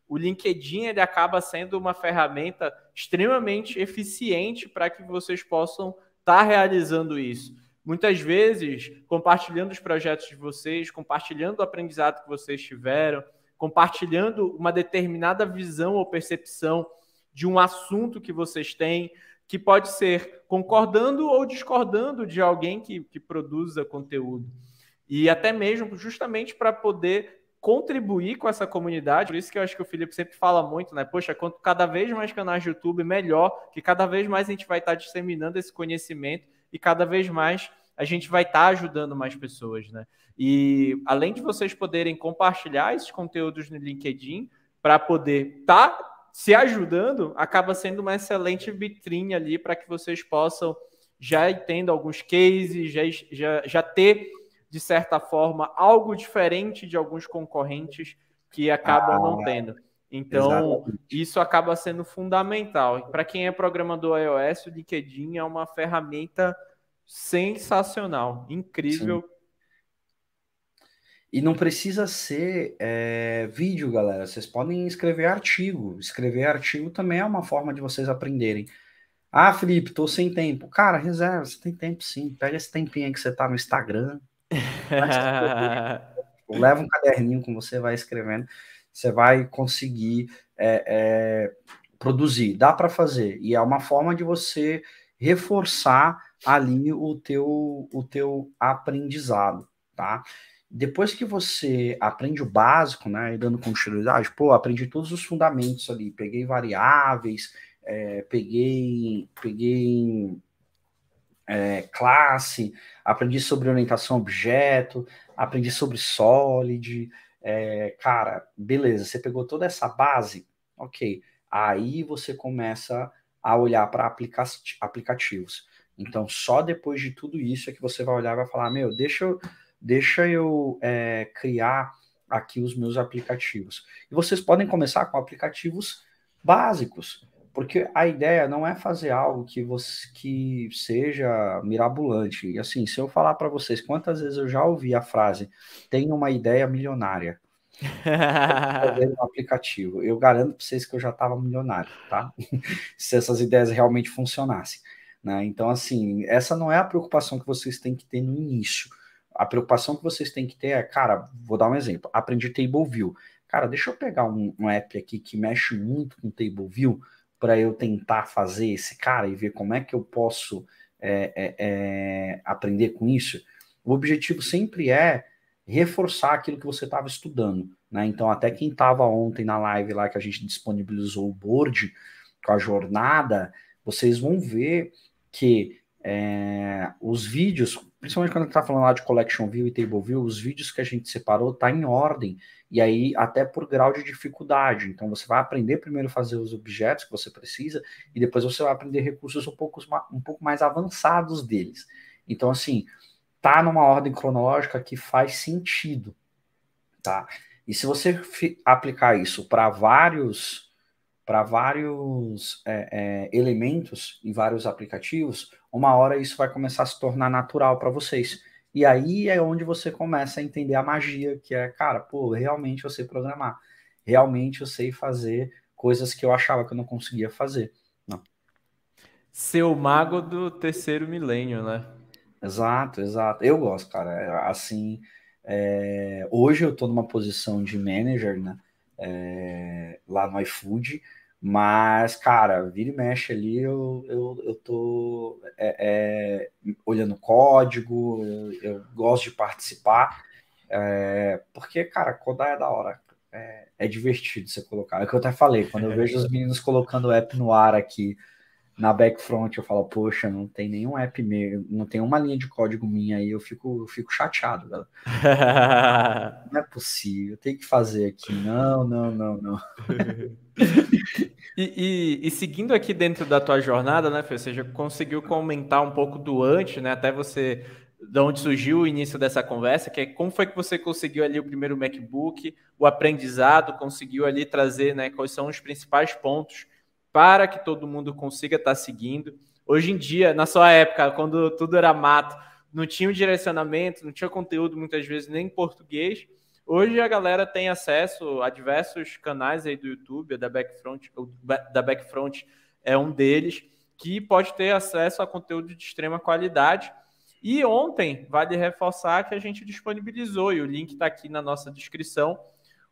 o LinkedIn ele acaba sendo uma ferramenta extremamente eficiente para que vocês possam estar tá realizando isso. Muitas vezes, compartilhando os projetos de vocês, compartilhando o aprendizado que vocês tiveram, compartilhando uma determinada visão ou percepção de um assunto que vocês têm, que pode ser concordando ou discordando de alguém que, que produza conteúdo. E até mesmo justamente para poder contribuir com essa comunidade. Por isso que eu acho que o Felipe sempre fala muito, né? Poxa, quanto cada vez mais canais de YouTube, melhor, que cada vez mais a gente vai estar tá disseminando esse conhecimento e cada vez mais a gente vai estar tá ajudando mais pessoas, né? E além de vocês poderem compartilhar esses conteúdos no LinkedIn para poder estar tá se ajudando, acaba sendo uma excelente vitrine ali para que vocês possam já tendo alguns cases, já, já, já ter, de certa forma, algo diferente de alguns concorrentes que acabam ah, não tendo. Então, exatamente. isso acaba sendo fundamental. Para quem é programador iOS, o LinkedIn é uma ferramenta sensacional, incrível. Sim e não precisa ser é, vídeo, galera. Vocês podem escrever artigo. Escrever artigo também é uma forma de vocês aprenderem. Ah, Felipe, tô sem tempo. Cara, reserva, você tem tempo sim. Pega esse tempinho aí que você tá no Instagram. leva um caderninho com você, vai escrevendo. Você vai conseguir é, é, produzir. Dá para fazer. E é uma forma de você reforçar ali o teu, o teu aprendizado, tá? depois que você aprende o básico, né, dando continuidade, pô, aprendi todos os fundamentos ali, peguei variáveis, é, peguei, peguei é, classe, aprendi sobre orientação a objeto, aprendi sobre solid, é, cara, beleza, você pegou toda essa base, ok, aí você começa a olhar para aplica aplicativos. Então, só depois de tudo isso é que você vai olhar e vai falar, meu, deixa eu deixa eu é, criar aqui os meus aplicativos. E vocês podem começar com aplicativos básicos, porque a ideia não é fazer algo que, você, que seja mirabolante. E assim, se eu falar para vocês quantas vezes eu já ouvi a frase tem uma ideia milionária um aplicativo, eu garanto para vocês que eu já estava milionário, tá? se essas ideias realmente funcionassem. Né? Então, assim, essa não é a preocupação que vocês têm que ter no início. A preocupação que vocês têm que ter é, cara, vou dar um exemplo. Aprendi Table View. Cara, deixa eu pegar um, um app aqui que mexe muito com Table View para eu tentar fazer esse cara e ver como é que eu posso é, é, é aprender com isso. O objetivo sempre é reforçar aquilo que você estava estudando. Né? Então, até quem estava ontem na live lá que a gente disponibilizou o board com a jornada, vocês vão ver que é, os vídeos, principalmente quando a gente está falando lá de Collection View e Table View, os vídeos que a gente separou tá em ordem, e aí até por grau de dificuldade. Então você vai aprender primeiro a fazer os objetos que você precisa, e depois você vai aprender recursos um pouco, um pouco mais avançados deles. Então, assim, tá numa ordem cronológica que faz sentido, tá? E se você aplicar isso para vários para vários é, é, elementos e vários aplicativos, uma hora isso vai começar a se tornar natural para vocês. E aí é onde você começa a entender a magia, que é, cara, pô, realmente eu sei programar, realmente eu sei fazer coisas que eu achava que eu não conseguia fazer. Não. Ser o mago do terceiro milênio, né? Exato, exato. Eu gosto, cara. Assim, é... hoje eu estou numa posição de manager, né? é, lá no iFood. Mas, cara, vira e mexe ali, eu, eu, eu tô é, é, olhando código, eu, eu, gosto de participar, é, porque, cara, codar é da hora, é, é, divertido você colocar. É o que eu até falei, quando eu é. vejo os meninos colocando o app no ar aqui, na backfront eu falo, poxa, não tem nenhum app meu, não tem uma linha de código minha aí, eu fico, eu fico chateado, galera. não é possível, tem que fazer aqui. Não, não, não, não. e, e, e, seguindo aqui dentro da tua jornada, né, Fê, você já conseguiu comentar um pouco do antes, né, até você, de onde surgiu o início dessa conversa, que é como foi que você conseguiu ali o primeiro MacBook, o aprendizado, conseguiu ali trazer, né, quais são os principais pontos para que todo mundo consiga estar tá seguindo. Hoje em dia, na sua época, quando tudo era mato, não tinha um direcionamento, não tinha conteúdo muitas vezes nem em português. Hoje a galera tem acesso a diversos canais aí do YouTube, da Backfront, da Backfront é um deles, que pode ter acesso a conteúdo de extrema qualidade. E ontem, vale reforçar que a gente disponibilizou, e o link está aqui na nossa descrição,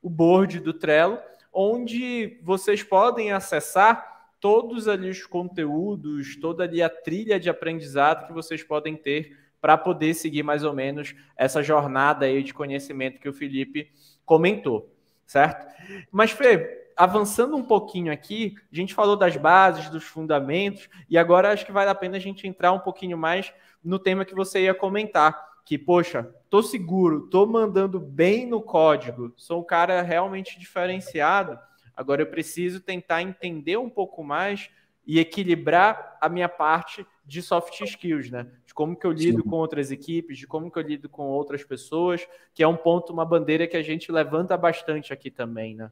o board do Trello, onde vocês podem acessar todos ali os conteúdos, toda ali a trilha de aprendizado que vocês podem ter para poder seguir mais ou menos essa jornada aí de conhecimento que o Felipe comentou, certo? Mas Fê, avançando um pouquinho aqui, a gente falou das bases, dos fundamentos e agora acho que vale a pena a gente entrar um pouquinho mais no tema que você ia comentar, que poxa, tô seguro, tô mandando bem no código, sou um cara realmente diferenciado Agora eu preciso tentar entender um pouco mais e equilibrar a minha parte de soft skills, né? De como que eu lido Sim. com outras equipes, de como que eu lido com outras pessoas, que é um ponto, uma bandeira que a gente levanta bastante aqui também, né?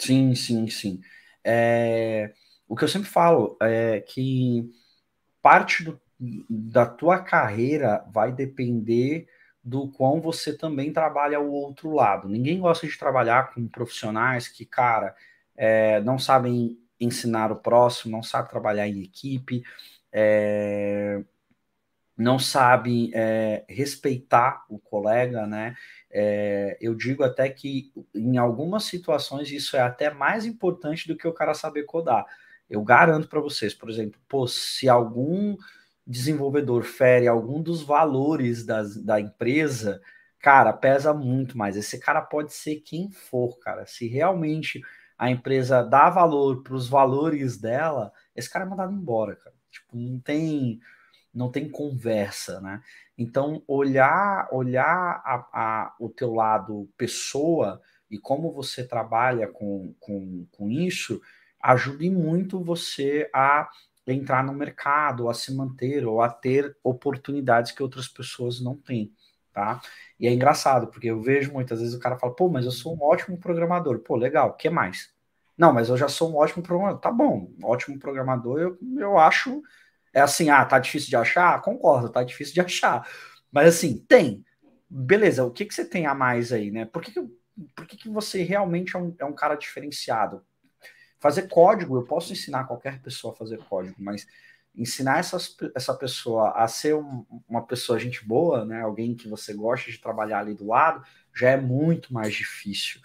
Sim, sim, sim. É, o que eu sempre falo é que parte do, da tua carreira vai depender do quão você também trabalha o outro lado. Ninguém gosta de trabalhar com profissionais que, cara, é, não sabem ensinar o próximo, não sabem trabalhar em equipe, é, não sabem é, respeitar o colega, né? É, eu digo até que em algumas situações isso é até mais importante do que o cara saber codar. Eu garanto para vocês, por exemplo, pô, se algum desenvolvedor fere algum dos valores das, da empresa, cara, pesa muito mais. Esse cara pode ser quem for, cara. Se realmente a empresa dá valor para os valores dela, esse cara é mandado embora, cara. Tipo, não tem não tem conversa, né? Então, olhar olhar a, a, o teu lado pessoa e como você trabalha com, com, com isso, ajude muito você a entrar no mercado, a se manter ou a ter oportunidades que outras pessoas não têm, tá? E é engraçado, porque eu vejo muitas vezes o cara fala, pô, mas eu sou um ótimo programador. Pô, legal, o que mais? Não, mas eu já sou um ótimo programador. Tá bom, ótimo programador, eu, eu acho. É assim, ah, tá difícil de achar? Concordo, tá difícil de achar. Mas assim, tem. Beleza, o que, que você tem a mais aí, né? Por que, que, por que, que você realmente é um, é um cara diferenciado? Fazer código, eu posso ensinar qualquer pessoa a fazer código, mas ensinar essas, essa pessoa a ser um, uma pessoa gente boa, né? Alguém que você gosta de trabalhar ali do lado, já é muito mais difícil.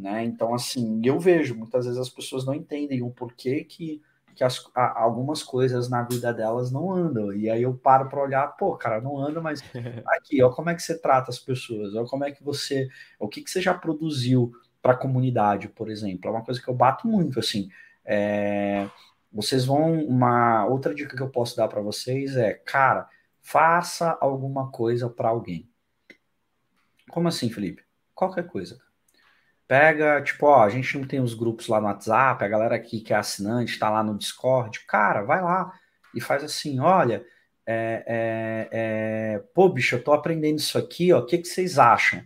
Né? Então, assim, eu vejo, muitas vezes as pessoas não entendem o porquê que, que as, a, algumas coisas na vida delas não andam. E aí eu paro para olhar, pô, cara, não anda, mas aqui, ó, como é que você trata as pessoas, ó, como é que você, o que, que você já produziu para a comunidade, por exemplo. É uma coisa que eu bato muito, assim. É... Vocês vão. Uma outra dica que eu posso dar para vocês é, cara, faça alguma coisa para alguém. Como assim, Felipe? Qualquer coisa. Pega, tipo, ó, a gente não tem os grupos lá no WhatsApp, a galera aqui que é assinante tá lá no Discord. Cara, vai lá e faz assim, olha, é, é, é, pô, bicho, eu tô aprendendo isso aqui, ó, o que, que vocês acham?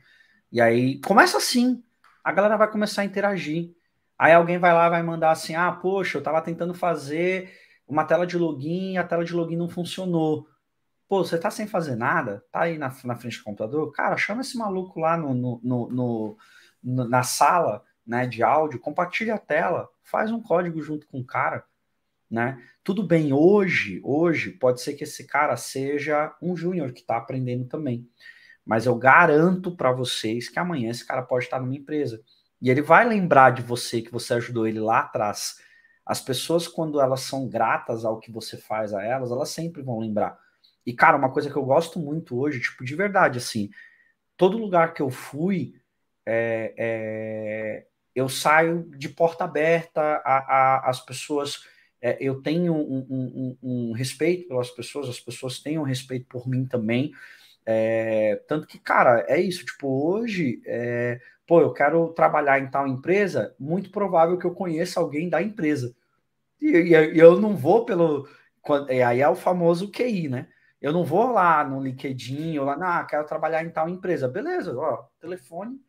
E aí, começa assim, a galera vai começar a interagir. Aí alguém vai lá, vai mandar assim, ah, poxa, eu tava tentando fazer uma tela de login, a tela de login não funcionou. Pô, você tá sem fazer nada? Tá aí na, na frente do computador? Cara, chama esse maluco lá no, no, no, no na sala né, de áudio, compartilha a tela, faz um código junto com o cara. Né? Tudo bem, hoje, hoje pode ser que esse cara seja um júnior que está aprendendo também. Mas eu garanto para vocês que amanhã esse cara pode estar tá numa empresa. E ele vai lembrar de você, que você ajudou ele lá atrás. As pessoas, quando elas são gratas ao que você faz a elas, elas sempre vão lembrar. E, cara, uma coisa que eu gosto muito hoje, tipo, de verdade, assim, todo lugar que eu fui, é, é, eu saio de porta aberta a, a, as pessoas. É, eu tenho um, um, um, respeito pelas pessoas, as pessoas têm um respeito por mim também. É, tanto que, cara, é isso. Tipo, hoje, é, pô, eu quero trabalhar em tal empresa, muito provável que eu conheça alguém da empresa. E, e eu não vou pelo. E é, aí é o famoso QI, né? Eu não vou lá no LinkedIn, ou lá, não, ah, quero trabalhar em tal empresa. Beleza, ó, telefone,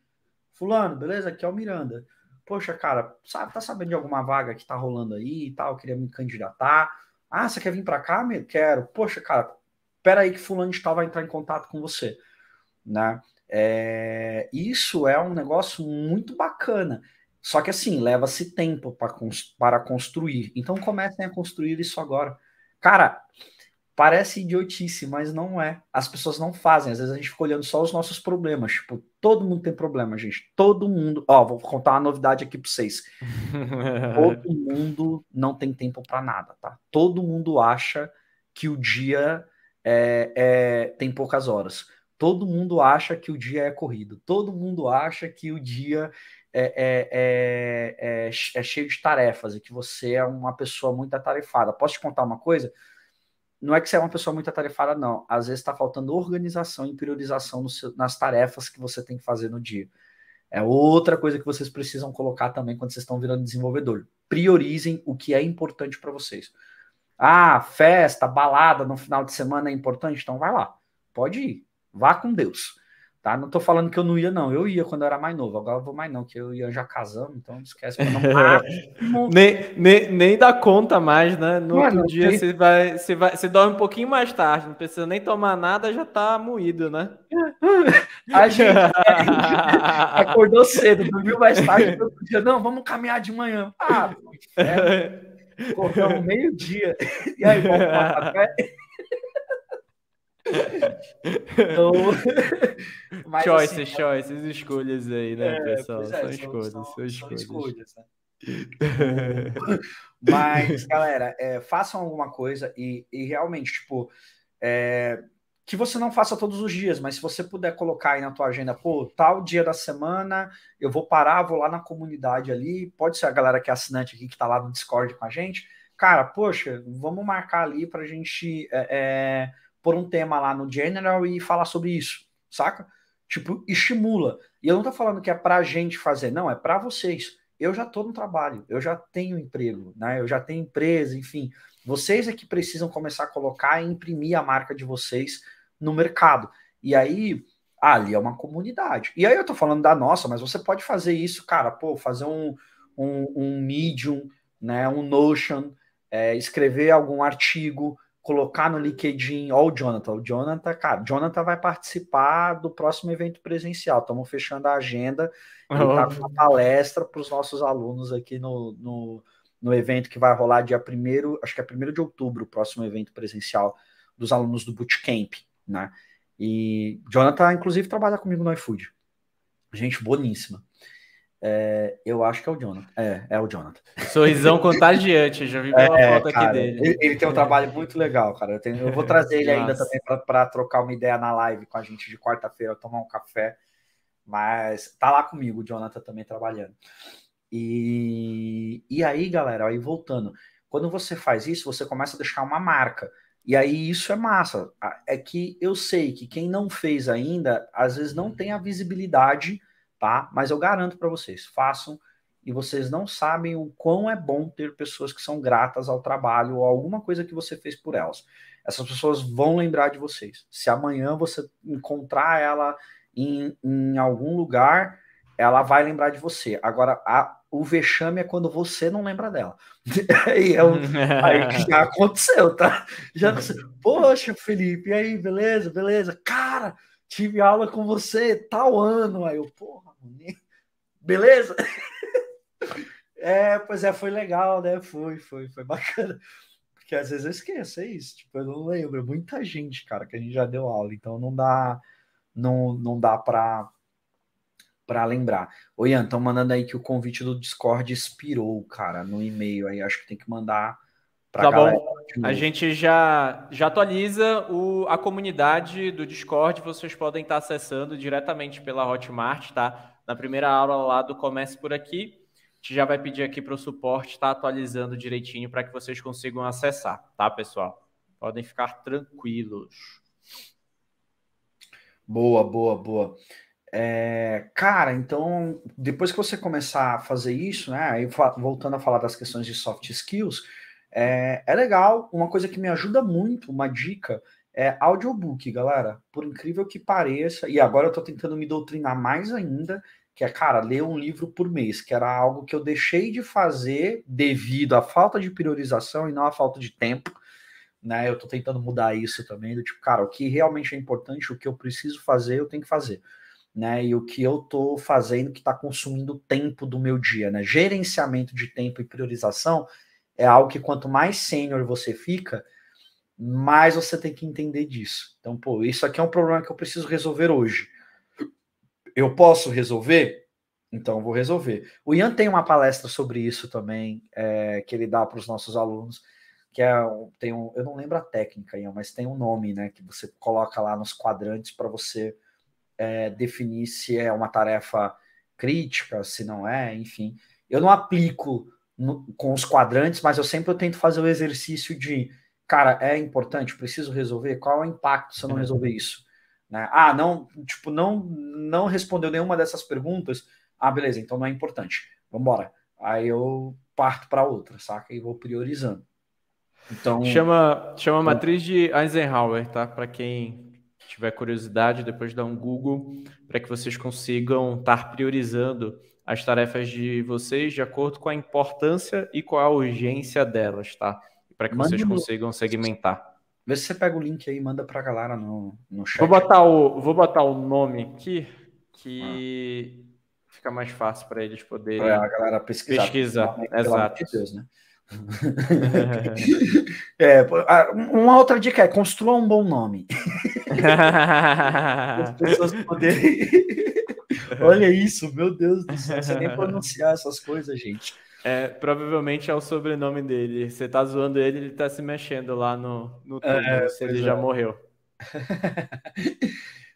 Fulano, beleza? Aqui é o Miranda. Poxa, cara, sabe, tá sabendo de alguma vaga que tá rolando aí e tal? Queria me candidatar. Ah, você quer vir para cá? Me quero. Poxa, cara, espera aí que fulano de tal vai entrar em contato com você, né? É, isso é um negócio muito bacana. Só que assim, leva-se tempo para cons para construir. Então comecem a construir isso agora. Cara, Parece idiotice, mas não é. As pessoas não fazem. Às vezes a gente fica olhando só os nossos problemas. Tipo, todo mundo tem problema, gente. Todo mundo. Ó, vou contar uma novidade aqui para vocês. todo mundo não tem tempo para nada, tá? Todo mundo acha que o dia é, é, tem poucas horas. Todo mundo acha que o dia é corrido. Todo mundo acha que o dia é, é, é, é, é cheio de tarefas e que você é uma pessoa muito atarefada. Posso te contar uma coisa? não é que você é uma pessoa muito atarefada, não. Às vezes está faltando organização e priorização seu, nas tarefas que você tem que fazer no dia. É outra coisa que vocês precisam colocar também quando vocês estão virando desenvolvedor. Priorizem o que é importante para vocês. Ah, festa, balada no final de semana é importante? Então vai lá. Pode ir. Vá com Deus. Tá? Não tô falando que eu não ia, não. Eu ia quando eu era mais novo. Agora eu vou mais não, que eu ia já casando, então esquece. Não... não... nem, nem, nem dá conta mais, né? No Mano, outro dia tem... você, vai, você, vai, você dorme um pouquinho mais tarde, não precisa nem tomar nada, já tá moído, né? A gente acordou cedo, dormiu mais tarde, outro dia, não, vamos caminhar de manhã. Ah, é, meio-dia. E aí, vamos tomar café? então, mas, choices, assim, é choices, escolhas aí, né, é, pessoal? É, são, são, escolhas, são, são escolhas. escolhas né? mas, galera, é, façam alguma coisa e, e realmente, tipo, é, que você não faça todos os dias, mas se você puder colocar aí na tua agenda, pô, tal dia da semana, eu vou parar, vou lá na comunidade ali, pode ser a galera que é assinante aqui, que tá lá no Discord com a gente, cara, poxa, vamos marcar ali pra gente é, por um tema lá no General e falar sobre isso, saca? Tipo, estimula. E eu não tô falando que é pra gente fazer, não, é para vocês. Eu já tô no trabalho, eu já tenho emprego, né? Eu já tenho empresa, enfim. Vocês é que precisam começar a colocar e imprimir a marca de vocês no mercado. E aí, ali é uma comunidade. E aí eu tô falando da nossa, mas você pode fazer isso, cara, pô, fazer um, um, um Medium, né, um Notion, é, escrever algum artigo, colocar no LinkedIn, ó, o Jonathan, o Jonathan, cara, Jonathan vai participar do próximo evento presencial. Estamos fechando a agenda ele oh. tá uhum. com uma palestra para os nossos alunos aqui no, no, no, evento que vai rolar dia 1 acho que é 1 de outubro, o próximo evento presencial dos alunos do Bootcamp, né? E Jonathan, inclusive, trabalha comigo no iFood. Gente boníssima. É, eu acho que é o Jonathan. É, é o Jonathan. Sorrisão contagiante, já vi uma é, foto cara, aqui dele. Ele, ele tem um trabalho muito legal, cara. Eu, tenho, eu vou trazer ele ainda também para trocar uma ideia na live com a gente de quarta-feira, tomar um café. Mas tá lá comigo, o Jonathan também trabalhando. E, e aí, galera, aí voltando. Quando você faz isso, você começa a deixar uma marca. E aí isso é massa. É que eu sei que quem não fez ainda, às vezes não uhum. tem a visibilidade tá? Mas eu garanto para vocês, façam e vocês não sabem o quão é bom ter pessoas que são gratas ao trabalho ou alguma coisa que você fez por elas. Essas pessoas vão lembrar de vocês. Se amanhã você encontrar ela em, em algum lugar, ela vai lembrar de você. Agora, a, o vexame é quando você não lembra dela. aí, é um, aí já aconteceu, tá? Já uhum. aconteceu. Poxa, Felipe, e aí, beleza, beleza? Cara, tive aula com você tal ano. Aí eu, porra, mano, beleza? é, pois é, foi legal, né? Foi, foi, foi bacana. Porque às vezes eu esqueço, é isso. Tipo, eu não lembro. É muita gente, cara, que a gente já deu aula, então não dá, não, não dá pra, pra lembrar. Oi, Ian, estão mandando aí que o convite do Discord expirou, cara, no e-mail. Aí acho que tem que mandar pra tá galera. Bom a uhum. gente já, já atualiza o, a comunidade do Discord, vocês podem estar acessando diretamente pela Hotmart, tá? Na primeira aula lá do Comece por Aqui, a gente já vai pedir aqui para o suporte estar tá atualizando direitinho para que vocês consigam acessar, tá, pessoal? Podem ficar tranquilos. Boa, boa, boa. É, cara, então, depois que você começar a fazer isso, né? Aí voltando a falar das questões de soft skills, é, é legal, uma coisa que me ajuda muito, uma dica, é audiobook, galera. Por incrível que pareça, e agora eu tô tentando me doutrinar mais ainda, que é, cara, ler um livro por mês, que era algo que eu deixei de fazer devido à falta de priorização e não à falta de tempo. Né, eu tô tentando mudar isso também, do tipo, cara, o que realmente é importante, o que eu preciso fazer, eu tenho que fazer. Né, e o que eu estou fazendo que está consumindo tempo do meu dia, né? Gerenciamento de tempo e priorização é algo que quanto mais sênior você fica, mais você tem que entender disso. Então, pô, isso aqui é um problema que eu preciso resolver hoje. Eu posso resolver? Então, vou resolver. O Ian tem uma palestra sobre isso também, é, que ele dá para os nossos alunos, que é, tem um, eu não lembro a técnica, Ian, mas tem um nome, né, que você coloca lá nos quadrantes para você é, definir se é uma tarefa crítica, se não é, enfim. Eu não aplico com os quadrantes, mas eu sempre eu tento fazer o exercício de, cara, é importante, preciso resolver, qual é o impacto se eu não uhum. resolver isso? Né? Ah, não, tipo, não, não respondeu nenhuma dessas perguntas, ah, beleza, então não é importante, vambora. Aí eu parto para outra, saca? E vou priorizando. Então, chama, chama então... matriz de Eisenhower, tá? Para quem tiver curiosidade, depois dá um Google para que vocês consigam estar priorizando as tarefas de vocês de acordo com a importância e com a urgência delas, tá? Para que manda vocês consigam segmentar. Vê se você pega o link aí e manda para a galera no, no chat. Vou botar o, vou botar o nome aqui, que ah. fica mais fácil para eles poderem. Para a galera pesquisar. Pesquisa, exato. De Deus, né? é, ah, uma outra dica é construa um bom nome. As pessoas poderem. Olha isso, meu Deus do céu, você nem pronunciar essas coisas, gente. É, provavelmente é o sobrenome dele. Você tá zoando ele, ele tá se mexendo lá no, no é, se ele é. já morreu.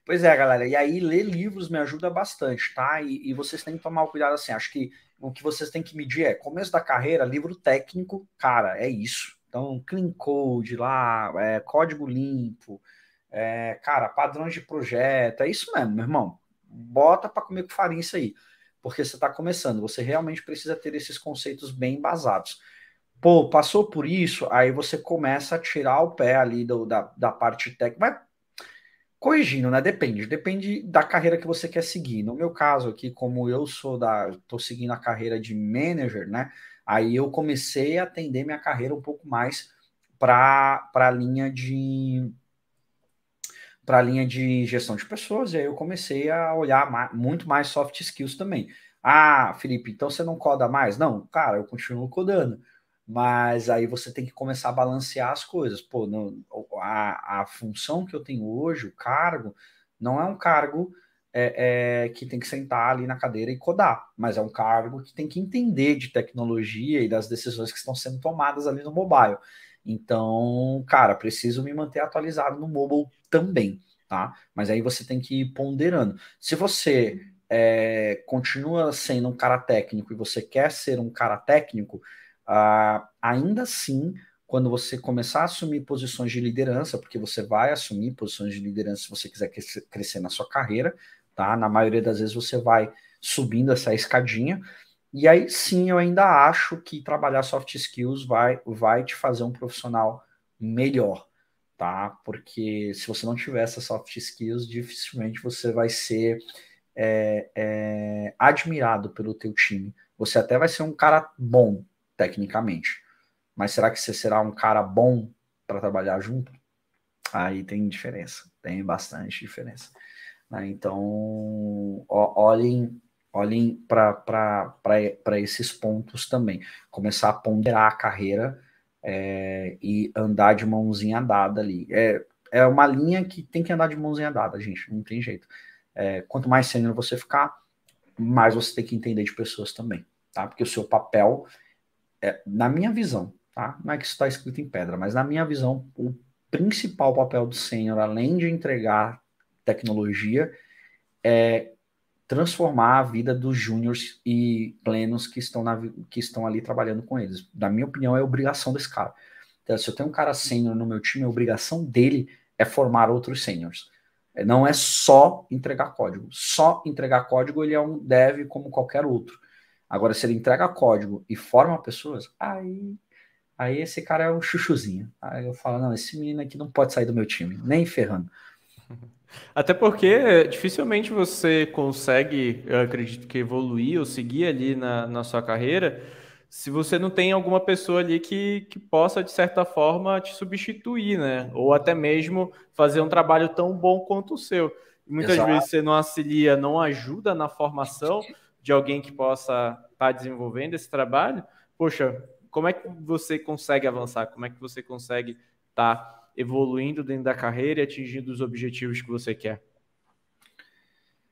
pois é, galera. E aí, ler livros me ajuda bastante, tá? E, e vocês têm que tomar cuidado assim. Acho que o que vocês têm que medir é começo da carreira, livro técnico, cara, é isso. Então, clean code lá, é, código limpo, é, cara, padrões de projeto, é isso mesmo, meu irmão. Bota para comer com farinha isso aí. Porque você está começando, você realmente precisa ter esses conceitos bem embasados. Pô, passou por isso, aí você começa a tirar o pé ali do, da, da parte técnica. Mas corrigindo, né? Depende, depende da carreira que você quer seguir. No meu caso aqui, como eu sou da, tô seguindo a carreira de manager, né? Aí eu comecei a atender minha carreira um pouco mais para a linha de para a linha de gestão de pessoas, e aí eu comecei a olhar muito mais soft skills também. Ah, Felipe, então você não coda mais? Não, cara, eu continuo codando. Mas aí você tem que começar a balancear as coisas. Pô, não, a, a função que eu tenho hoje, o cargo, não é um cargo é, é, que tem que sentar ali na cadeira e codar, mas é um cargo que tem que entender de tecnologia e das decisões que estão sendo tomadas ali no mobile. Então, cara, preciso me manter atualizado no mobile também, tá? Mas aí você tem que ir ponderando. Se você é, continua sendo um cara técnico e você quer ser um cara técnico, ah, ainda assim quando você começar a assumir posições de liderança, porque você vai assumir posições de liderança se você quiser crescer na sua carreira, tá? Na maioria das vezes você vai subindo essa escadinha. E aí sim eu ainda acho que trabalhar soft skills vai, vai te fazer um profissional melhor, tá? Porque se você não tiver essas soft skills, dificilmente você vai ser é, é, admirado pelo teu time. Você até vai ser um cara bom tecnicamente, mas será que você será um cara bom para trabalhar junto? Aí tem diferença, tem bastante diferença. Né? Então, olhem olhem para esses pontos também. Começar a ponderar a carreira é, e andar de mãozinha dada ali. É, é uma linha que tem que andar de mãozinha dada, gente, não tem jeito. É, quanto mais sênior você ficar, mais você tem que entender de pessoas também, tá? Porque o seu papel, é, na minha visão, tá? Não é que isso está escrito em pedra, mas na minha visão, o principal papel do sênior, além de entregar tecnologia, é transformar a vida dos júniores e plenos que estão, na, que estão ali trabalhando com eles. Na minha opinião, é obrigação desse cara. Então, se eu tenho um cara sênior no meu time, a obrigação dele é formar outros sêniores. É, não é só entregar código. Só entregar código ele é um dev como qualquer outro. Agora, se ele entrega código e forma pessoas, aí, aí esse cara é um chuchuzinho. Aí eu falo, não, esse menino aqui não pode sair do meu time, nem ferrando. Até porque dificilmente você consegue, eu acredito que evoluir ou seguir ali na, na sua carreira, se você não tem alguma pessoa ali que, que possa, de certa forma, te substituir, né? Ou até mesmo fazer um trabalho tão bom quanto o seu. Muitas Exato. vezes você não auxilia, não ajuda na formação de alguém que possa estar tá desenvolvendo esse trabalho. Poxa, como é que você consegue avançar? Como é que você consegue estar. Tá evoluindo dentro da carreira e atingindo os objetivos que você quer.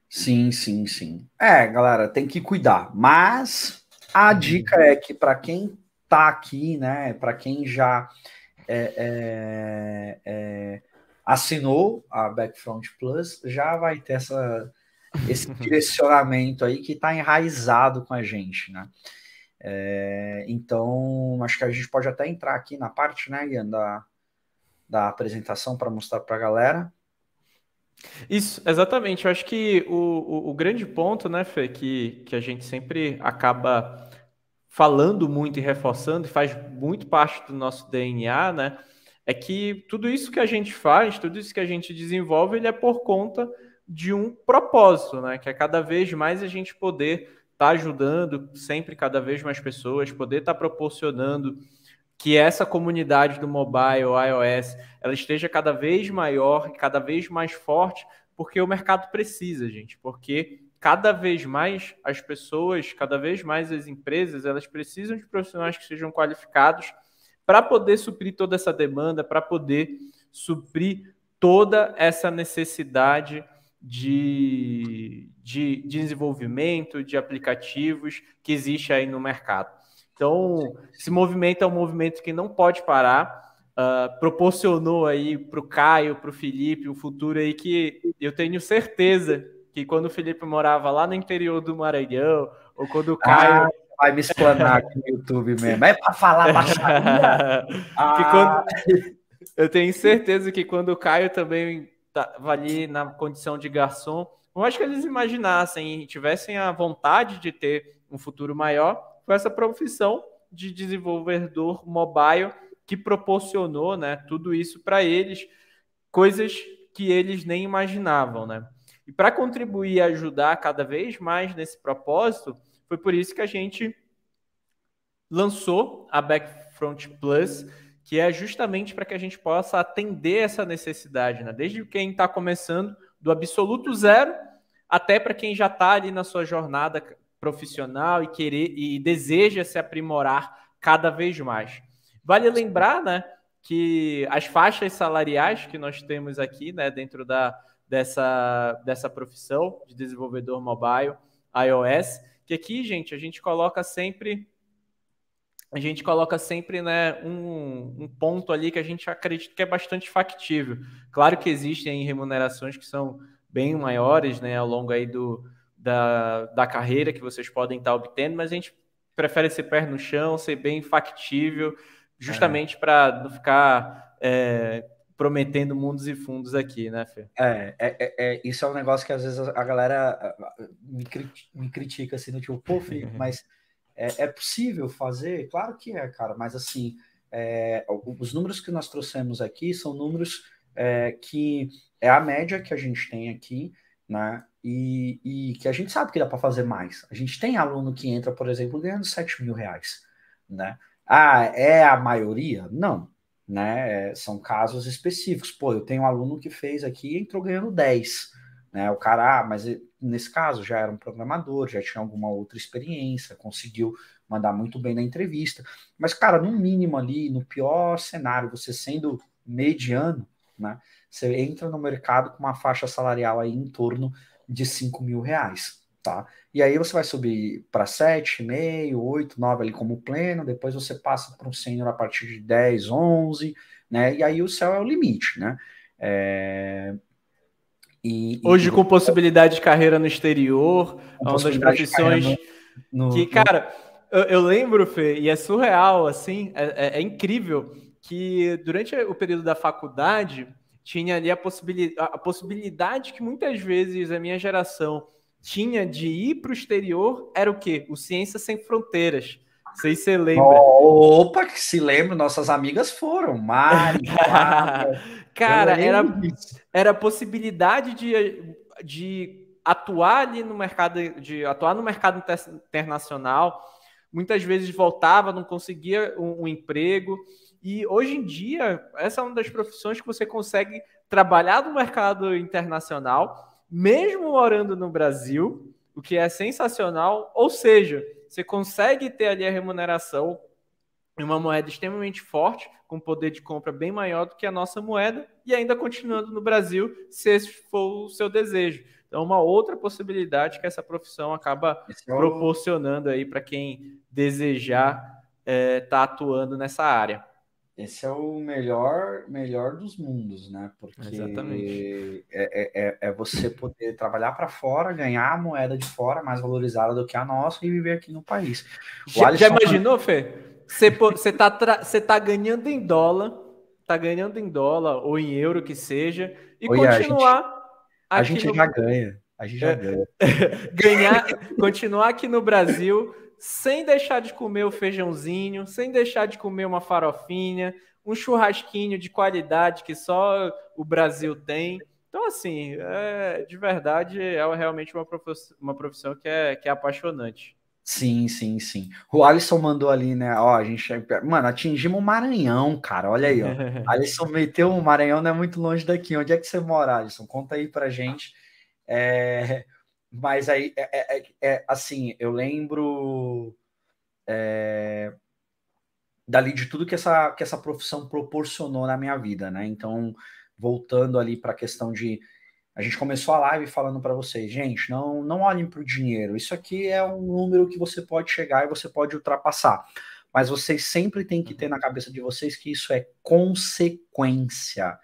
Sim, sim, sim. É, galera, tem que cuidar. Mas a uhum. dica é que para quem tá aqui, né, para quem já é, é, é, assinou a Backfront Plus, já vai ter essa, esse direcionamento aí que está enraizado com a gente, né? É, então, acho que a gente pode até entrar aqui na parte, né, Ian, da, da apresentação para mostrar para a galera. Isso, exatamente. Eu acho que o, o, o, grande ponto, né, Fê, que, que a gente sempre acaba falando muito e reforçando, e faz muito parte do nosso DNA, né, é que tudo isso que a gente faz, tudo isso que a gente desenvolve, ele é por conta de um propósito, né, que é cada vez mais a gente poder estar tá ajudando sempre cada vez mais pessoas, poder estar tá proporcionando que essa comunidade do mobile, iOS, ela esteja cada vez maior, cada vez mais forte, porque o mercado precisa, gente, porque cada vez mais as pessoas, cada vez mais as empresas, elas precisam de profissionais que sejam qualificados para poder suprir toda essa demanda, para poder suprir toda essa necessidade de, de desenvolvimento de aplicativos que existe aí no mercado. Então, esse movimento é um movimento que não pode parar. Uh, proporcionou aí para o Caio, para o Felipe, um futuro aí que eu tenho certeza que quando o Felipe morava lá no interior do Maranhão, ou quando o ah, Caio. Ah, vai me explanar aqui no YouTube mesmo. É para falar baixaria. ah. Eu tenho certeza que quando o Caio também estava tá ali na condição de garçom, eu acho que eles imaginassem e tivessem a vontade de ter um futuro maior, foi essa profissão de desenvolvedor mobile que proporcionou né, tudo isso para eles, coisas que eles nem imaginavam. Né? E para contribuir e ajudar cada vez mais nesse propósito, foi por isso que a gente lançou a Backfront Plus, que é justamente para que a gente possa atender essa necessidade, né? desde quem está começando do absoluto zero até para quem já está ali na sua jornada profissional e querer e deseja se aprimorar cada vez mais. Vale lembrar, né, que as faixas salariais que nós temos aqui, né, dentro da, dessa, dessa profissão de desenvolvedor mobile, iOS, que aqui, gente, a gente coloca sempre a gente coloca sempre né, um, um, ponto ali que a gente acredita que é bastante factível. Claro que existem remunerações que são bem maiores né, ao longo aí do, da, da carreira que vocês podem estar tá obtendo, mas a gente prefere ser pé no chão, ser bem factível, justamente é. para não ficar é, prometendo mundos e fundos aqui, né, Fê? É, é, é, é isso é um negócio que às vezes a galera me, me critica, assim, no tipo, pô, Fê, mas é, é, possível fazer? Claro que é, cara, mas assim, é, os números que nós trouxemos aqui são números é, que é a média que a gente tem aqui, né? E, e, que a gente sabe que dá para fazer mais. A gente tem aluno que entra, por exemplo, ganhando 7 mil reais, né? Ah, é a maioria? Não, né? É, são casos específicos. Pô, eu tenho um aluno que fez aqui e entrou ganhando 10, né? O cara, ah, mas nesse caso já era um programador, já tinha alguma outra experiência, conseguiu mandar muito bem na entrevista. Mas, cara, no mínimo ali, no pior cenário, você sendo mediano, né? Você entra no mercado com uma faixa salarial aí em torno de 5 mil reais, tá? E aí você vai subir para 7,5, 8, 9 ali como pleno, depois você passa para um sênior a partir de 10, 11, né? E aí o céu é o limite, né? É... E, Hoje e... com possibilidade de carreira no exterior, com é uma das profissões no, no, que, cara, eu, eu, lembro, Fê, e é surreal, assim, é, é, é incrível, que durante o período da faculdade tinha ali a, possibilidade, a possibilidade que muitas vezes a minha geração tinha de ir para o exterior era o quê? O Ciência Sem Fronteiras. Não sei se você lembra. Opa, que se lembra, nossas amigas foram. Mari, Cara, era, era a possibilidade de, de atuar ali no mercado, de atuar no mercado internacional. Muitas vezes voltava, não conseguia um, um emprego. E hoje em dia, essa é uma das profissões que você consegue trabalhar no mercado internacional, mesmo morando no Brasil, o que é sensacional. Ou seja, você consegue ter ali a remuneração em uma moeda extremamente forte, com poder de compra bem maior do que a nossa moeda, e ainda continuando no Brasil, se esse for o seu desejo. Então, uma outra possibilidade que essa profissão acaba é proporcionando aí para quem desejar estar eh, é, tá atuando nessa área. Esse é o melhor, melhor dos mundos, né? Porque Exatamente. É, é, é, é você poder trabalhar para fora, ganhar a moeda de fora mais valorizada do que a nossa e viver aqui no país. Já, já, tá imaginou, Fê? Você tá, tá ganhando em dólar, tá ganhando em dólar ou em euro que seja, e Oi, continuar. A gente, a gente no... já ganha. A gente já é. ganha. ganhar, continuar aqui no Brasil sem deixar de comer o feijãozinho, sem deixar de comer uma farofinha, um churrasquinho de qualidade que só o Brasil tem. Então, assim, é, de verdade, é realmente uma profissão, uma profissão que, é, que é apaixonante. Sim, sim, sim. O Alisson mandou ali, né? Ó, a gente. É, mano, atingimos o Maranhão, cara. Olha aí, ó. Alisson meteu o Maranhão, não é muito longe daqui. Onde é que você mora, Alisson? Conta aí pra gente. É, mas aí, é, é, é, é assim, eu lembro é, dali de tudo que essa, que essa profissão proporcionou na minha vida, né? Então, voltando ali para a questão de. A gente começou a live falando para vocês, gente, não, não olhem para o dinheiro. Isso aqui é um número que você pode chegar e você pode ultrapassar. Mas vocês sempre têm que ter na cabeça de vocês que isso é consequência.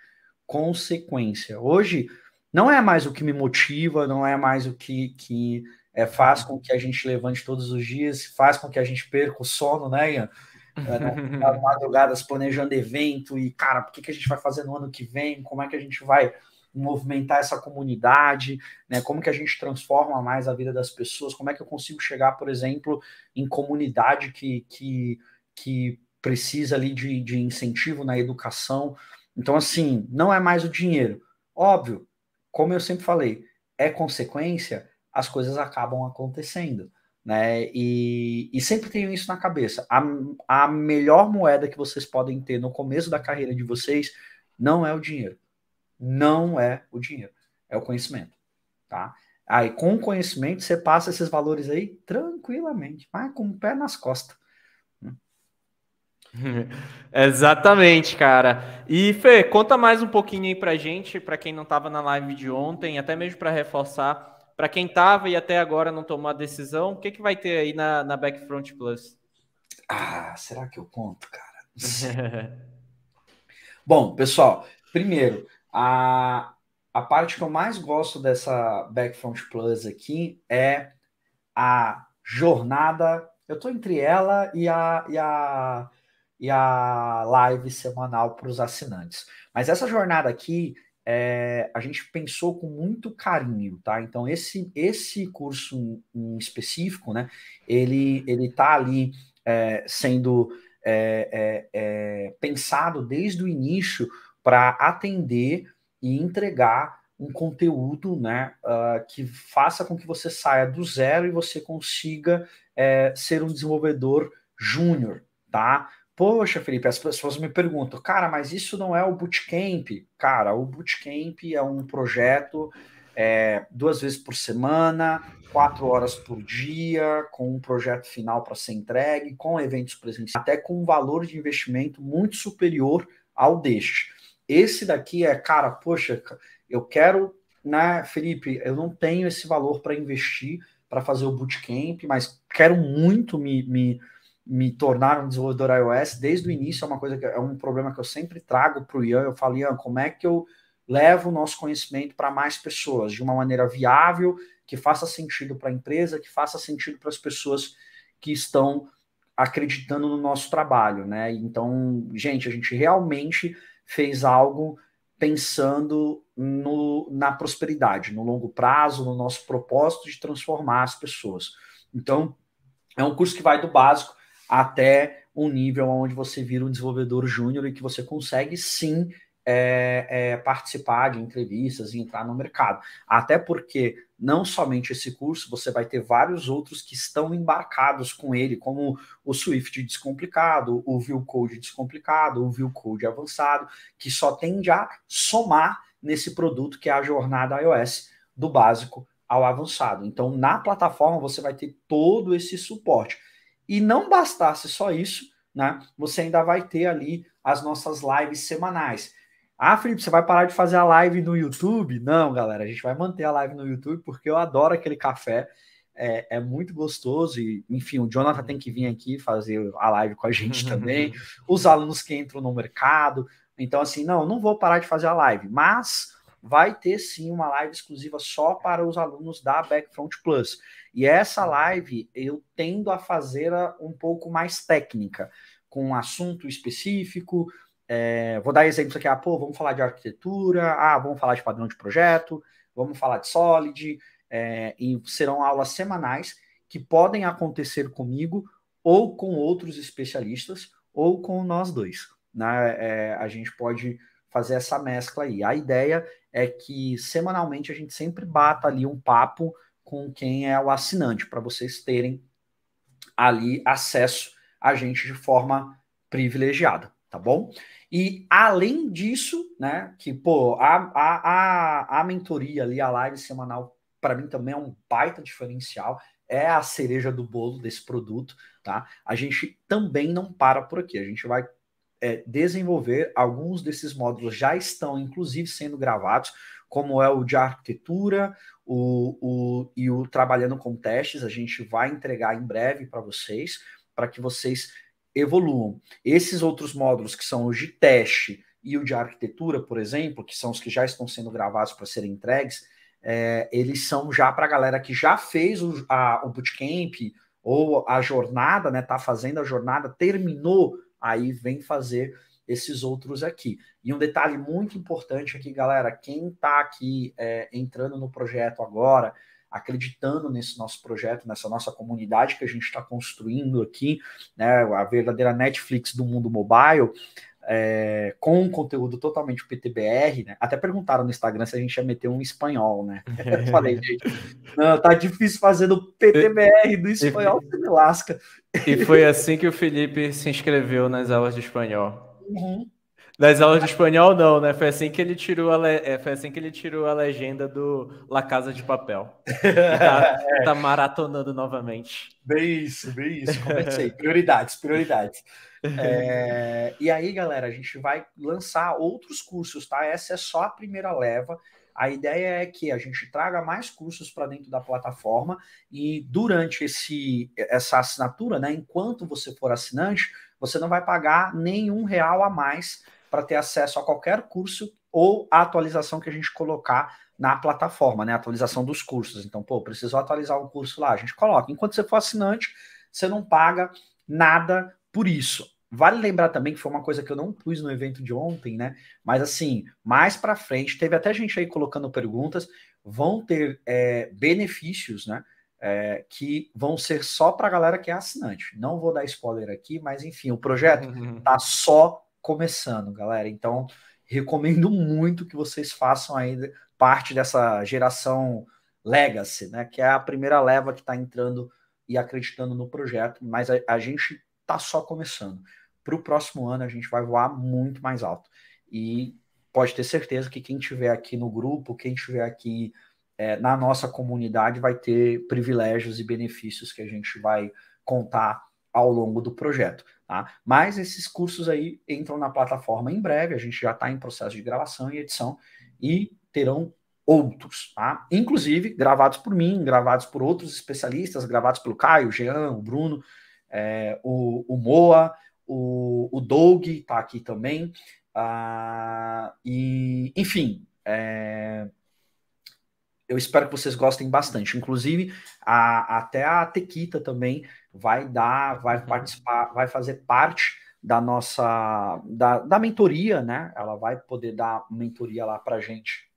Consequência. Hoje, não é mais o que me motiva, não é mais o que, que é, faz com que a gente levante todos os dias, faz com que a gente perca o sono, né, Ian? É, né? madrugadas planejando evento e, cara, o que, que a gente vai fazer no ano que vem? Como é que a gente vai movimentar essa comunidade, né? Como que a gente transforma mais a vida das pessoas? Como é que eu consigo chegar, por exemplo, em comunidade que, que, que precisa ali de, de incentivo na educação? Então, assim, não é mais o dinheiro. Óbvio, como eu sempre falei, é consequência, as coisas acabam acontecendo. Né? E, e sempre tenho isso na cabeça. A, a melhor moeda que vocês podem ter no começo da carreira de vocês não é o dinheiro. Não é o dinheiro, é o conhecimento. Tá? Aí, com o conhecimento, você passa esses valores aí tranquilamente, mas com o pé nas costas. Exatamente, cara. E Fê, conta mais um pouquinho aí pra gente, para quem não estava na live de ontem, até mesmo para reforçar, para quem estava e até agora não tomou a decisão, o que, que vai ter aí na, na Backfront Plus? Ah, será que eu conto, cara? Bom, pessoal, primeiro, a, a parte que eu mais gosto dessa Backfront Plus aqui é a jornada. Eu tô entre ela e a, e a e a live semanal para os assinantes. Mas essa jornada aqui é, a gente pensou com muito carinho, tá? Então esse esse curso em específico, né? Ele ele tá ali é, sendo é, é, é, pensado desde o início para atender e entregar um conteúdo, né, uh, que faça com que você saia do zero e você consiga é, ser um desenvolvedor júnior, tá? Poxa, Felipe, as pessoas me perguntam, cara, mas isso não é o Bootcamp? Cara, o Bootcamp é um projeto é, duas vezes por semana, quatro horas por dia, com um projeto final para ser entregue, com eventos presenciais, até com um valor de investimento muito superior ao deste. Esse daqui é, cara, poxa, eu quero, né, Felipe, eu não tenho esse valor para investir para fazer o bootcamp, mas quero muito me, me me tornar um desenvolvedor iOS desde o início é uma coisa que é um problema que eu sempre trago para o Ian. Eu falo, Ian, como é que eu levo o nosso conhecimento para mais pessoas de uma maneira viável, que faça sentido para a empresa, que faça sentido para as pessoas que estão acreditando no nosso trabalho, né? Então, gente, a gente realmente fez algo pensando no, na prosperidade, no longo prazo, no nosso propósito de transformar as pessoas. Então, é um curso que vai do básico até um nível onde você vira um desenvolvedor júnior e que você consegue sim é, é, participar de entrevistas e entrar no mercado. Até porque não somente esse curso, você vai ter vários outros que estão embarcados com ele, como o Swift descomplicado, o View Code descomplicado, o View Code avançado, que só tende a somar nesse produto que é a jornada iOS do básico ao avançado. Então, na plataforma você vai ter todo esse suporte. E não bastasse só isso, né? Você ainda vai ter ali as nossas lives semanais. Ah, Felipe, você vai parar de fazer a live no YouTube? Não, galera, a gente vai manter a live no YouTube porque eu adoro aquele café. É, é muito gostoso e, enfim, o Jonathan tem que vir aqui fazer a live com a gente também. Os alunos que entram no mercado. Então, assim, não, não vou parar de fazer a live, mas vai ter sim uma live exclusiva só para os alunos da Backfront Plus. E essa uhum. live eu tendo a fazer um pouco mais técnica, com um assunto específico. É, vou dar exemplos aqui, ah, pô, vamos falar de arquitetura, ah, vamos falar de padrão de projeto, vamos falar de Solid, é, e serão aulas semanais que podem acontecer comigo ou com outros especialistas ou com nós dois. Né? É, a gente pode fazer essa mescla aí. A ideia é que semanalmente a gente sempre bata ali um papo com quem é o assinante, para vocês terem ali acesso a gente de forma privilegiada, tá bom? E além disso, né, que pô, a, a, a, a mentoria ali, a live semanal, para mim também é um baita diferencial, é a cereja do bolo desse produto, tá? A gente também não para por aqui, a gente vai é, desenvolver. Alguns desses módulos já estão, inclusive, sendo gravados, como é o de arquitetura o, o, e o trabalhando com testes. A gente vai entregar em breve para vocês, para que vocês evoluam. Esses outros módulos que são os de teste e o de arquitetura, por exemplo, que são os que já estão sendo gravados para serem entregues, é, eles são já para a galera que já fez o, a, o bootcamp ou a jornada, né? Tá fazendo a jornada, terminou aí vem fazer esses outros aqui. E um detalhe muito importante aqui, galera, quem está aqui é, entrando no projeto agora, acreditando nesse nosso projeto, nessa nossa comunidade que a gente está construindo aqui, né, a verdadeira Netflix do mundo mobile, é, com um conteúdo totalmente PTBR, né? Até perguntaram no Instagram se a gente ia meter um espanhol, né? Eu falei, gente, não, tá difícil fazer o PTBR do espanhol, você me lasca. E foi assim que o Felipe se inscreveu nas aulas de espanhol. Uhum. Nas aulas de espanhol, não, né? Foi assim que ele tirou a, le... É, foi assim que ele tirou a legenda do La Casa de Papel. Tá, tá maratonando novamente. Bem isso, bem isso. Comecei. É é prioridades, prioridades. É, e aí, galera, a gente vai lançar outros cursos, tá? Essa é só a primeira leva. A ideia é que a gente traga mais cursos para dentro da plataforma e durante esse, essa assinatura, né, enquanto você for assinante, você não vai pagar nenhum real a mais para ter acesso a qualquer curso ou a atualização que a gente colocar na plataforma, né? A atualização dos cursos. Então, pô, precisou atualizar um curso lá, a gente coloca. Enquanto você for assinante, você não paga nada por isso. Vale lembrar também que foi uma coisa que eu não pus no evento de ontem, né? Mas assim, mais para frente, teve até gente aí colocando perguntas, vão ter é, benefícios, né? É, que vão ser só para a galera que é assinante. Não vou dar spoiler aqui, mas enfim, o projeto uhum. tá só começando, galera. Então, recomendo muito que vocês façam ainda parte dessa geração legacy, né? Que é a primeira leva que está entrando e acreditando no projeto, mas a, a gente tá só começando para o próximo ano a gente vai voar muito mais alto. E pode ter certeza que quem estiver aqui no grupo, quem estiver aqui é, na nossa comunidade, vai ter privilégios e benefícios que a gente vai contar ao longo do projeto. Tá? Mas esses cursos aí entram na plataforma em breve, a gente já está em processo de gravação e edição, e terão outros, tá? Inclusive gravados por mim, gravados por outros especialistas, gravados pelo Caio, Jean, o Bruno, é, o, o Moa, o, o Doug está aqui também. Ah, e, enfim, é, eu espero que vocês gostem bastante. Inclusive, a, até a Tequita também vai dar, vai uhum. participar, vai fazer parte da nossa da, da mentoria, né? Ela vai poder dar mentoria lá para gente,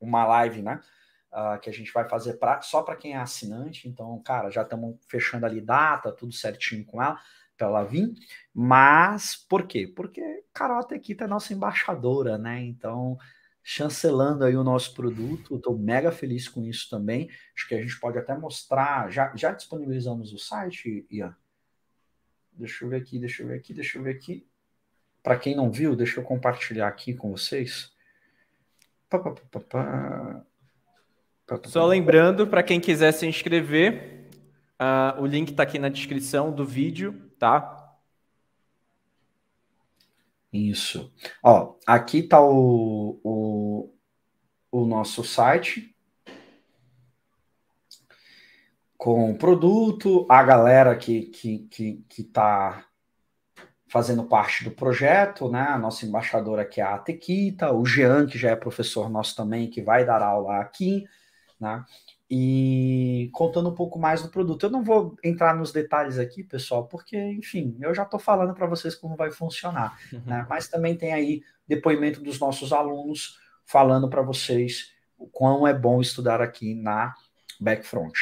uma live, né? Uh, que a gente vai fazer pra, só para quem é assinante. Então, cara, já estamos fechando ali data, tudo certinho com ela. Avril Lavigne, mas por quê? Porque Carota aqui é tá nossa embaixadora, né? Então, chancelando aí o nosso produto, estou mega feliz com isso também. Acho que a gente pode até mostrar, já, já disponibilizamos o site, Ian? Deixa eu ver aqui, deixa eu ver aqui, deixa eu ver aqui. Para quem não viu, deixa eu compartilhar aqui com vocês. Pá, pá, pá, Só lembrando, para quem quiser se inscrever, uh, o link está aqui na descrição do vídeo tá? Isso. Ó, aqui tá o, o, o nosso site com o produto, a galera que, que, que, que tá fazendo parte do projeto, né? A nossa embaixadora que é a Tequita, o Jean, que já é professor nosso também, que vai dar aula aqui, né? e contando um pouco mais do produto. Eu não vou entrar nos detalhes aqui, pessoal, porque, enfim, eu já estou falando para vocês como vai funcionar. Uhum. Né? Mas também tem aí depoimento dos nossos alunos falando para vocês o quão é bom estudar aqui na Backfront,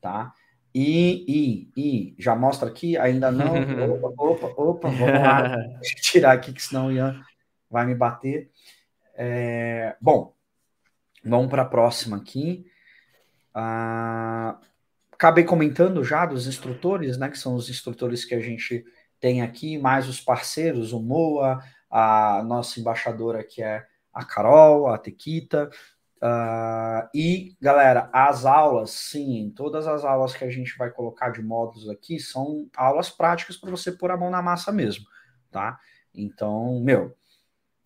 tá? E, e, e, já mostra aqui, ainda não, opa, opa, opa, vamos lá, deixa eu tirar aqui, que senão o Ian vai me bater. É, bom, vamos para a próxima aqui. Ah, acabei comentando já dos instrutores, né, que são os instrutores que a gente tem aqui, mais os parceiros, o Moa, a nossa embaixadora que é a Carol, a Tequita. Uh, e, galera, as aulas, sim, todas as aulas que a gente vai colocar de módulos aqui são aulas práticas para você pôr a mão na massa mesmo, tá? Então, meu,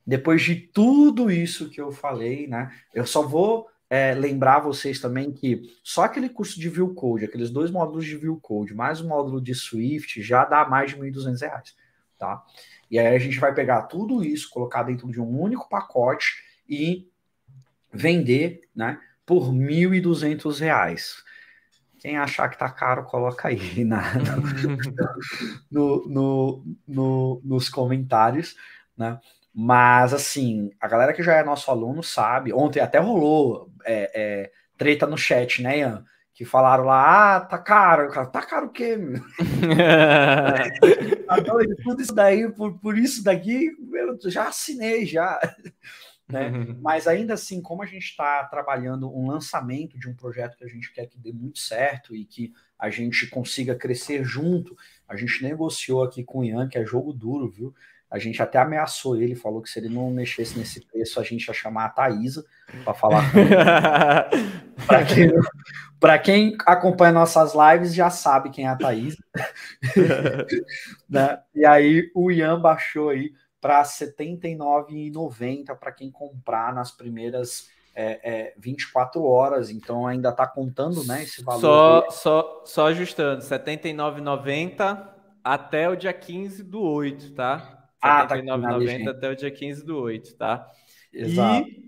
depois de tudo isso que eu falei, né, eu só vou é, lembrar vocês também que só aquele curso de View Code, aqueles dois módulos de View Code, mais um módulo de Swift, já dá mais de R$ reais, tá? E aí a gente vai pegar tudo isso, colocar dentro de um único pacote e vender, né, por R$ reais. Quem achar que tá caro, coloca aí na, no, no, no, nos comentários, né? Mas, assim, a galera que já é nosso aluno sabe. Ontem até rolou é, é, treta no chat, né, Ian? Que falaram lá, ah, tá caro. tá caro o quê, então, tudo isso daí, por, por isso daqui, eu já assinei, já. Né? Uhum. Mas ainda assim, como a gente está trabalhando um lançamento de um projeto que a gente quer que dê muito certo e que a gente consiga crescer junto, a gente negociou aqui com o Ian, que é jogo duro, viu? A gente até ameaçou ele, falou que se ele não mexesse nesse preço, a gente ia chamar a Thaísa para falar. para quem, quem acompanha nossas lives já sabe quem é a Thaísa. né? E aí o Ian baixou aí para e 79,90 para quem comprar nas primeiras é, é, 24 horas, então ainda está contando né, esse valor. Só, só, só ajustando, R$ 79,90 até o dia 15 do 8, tá? ah, tá até o dia 15 do 8, tá? Exato. E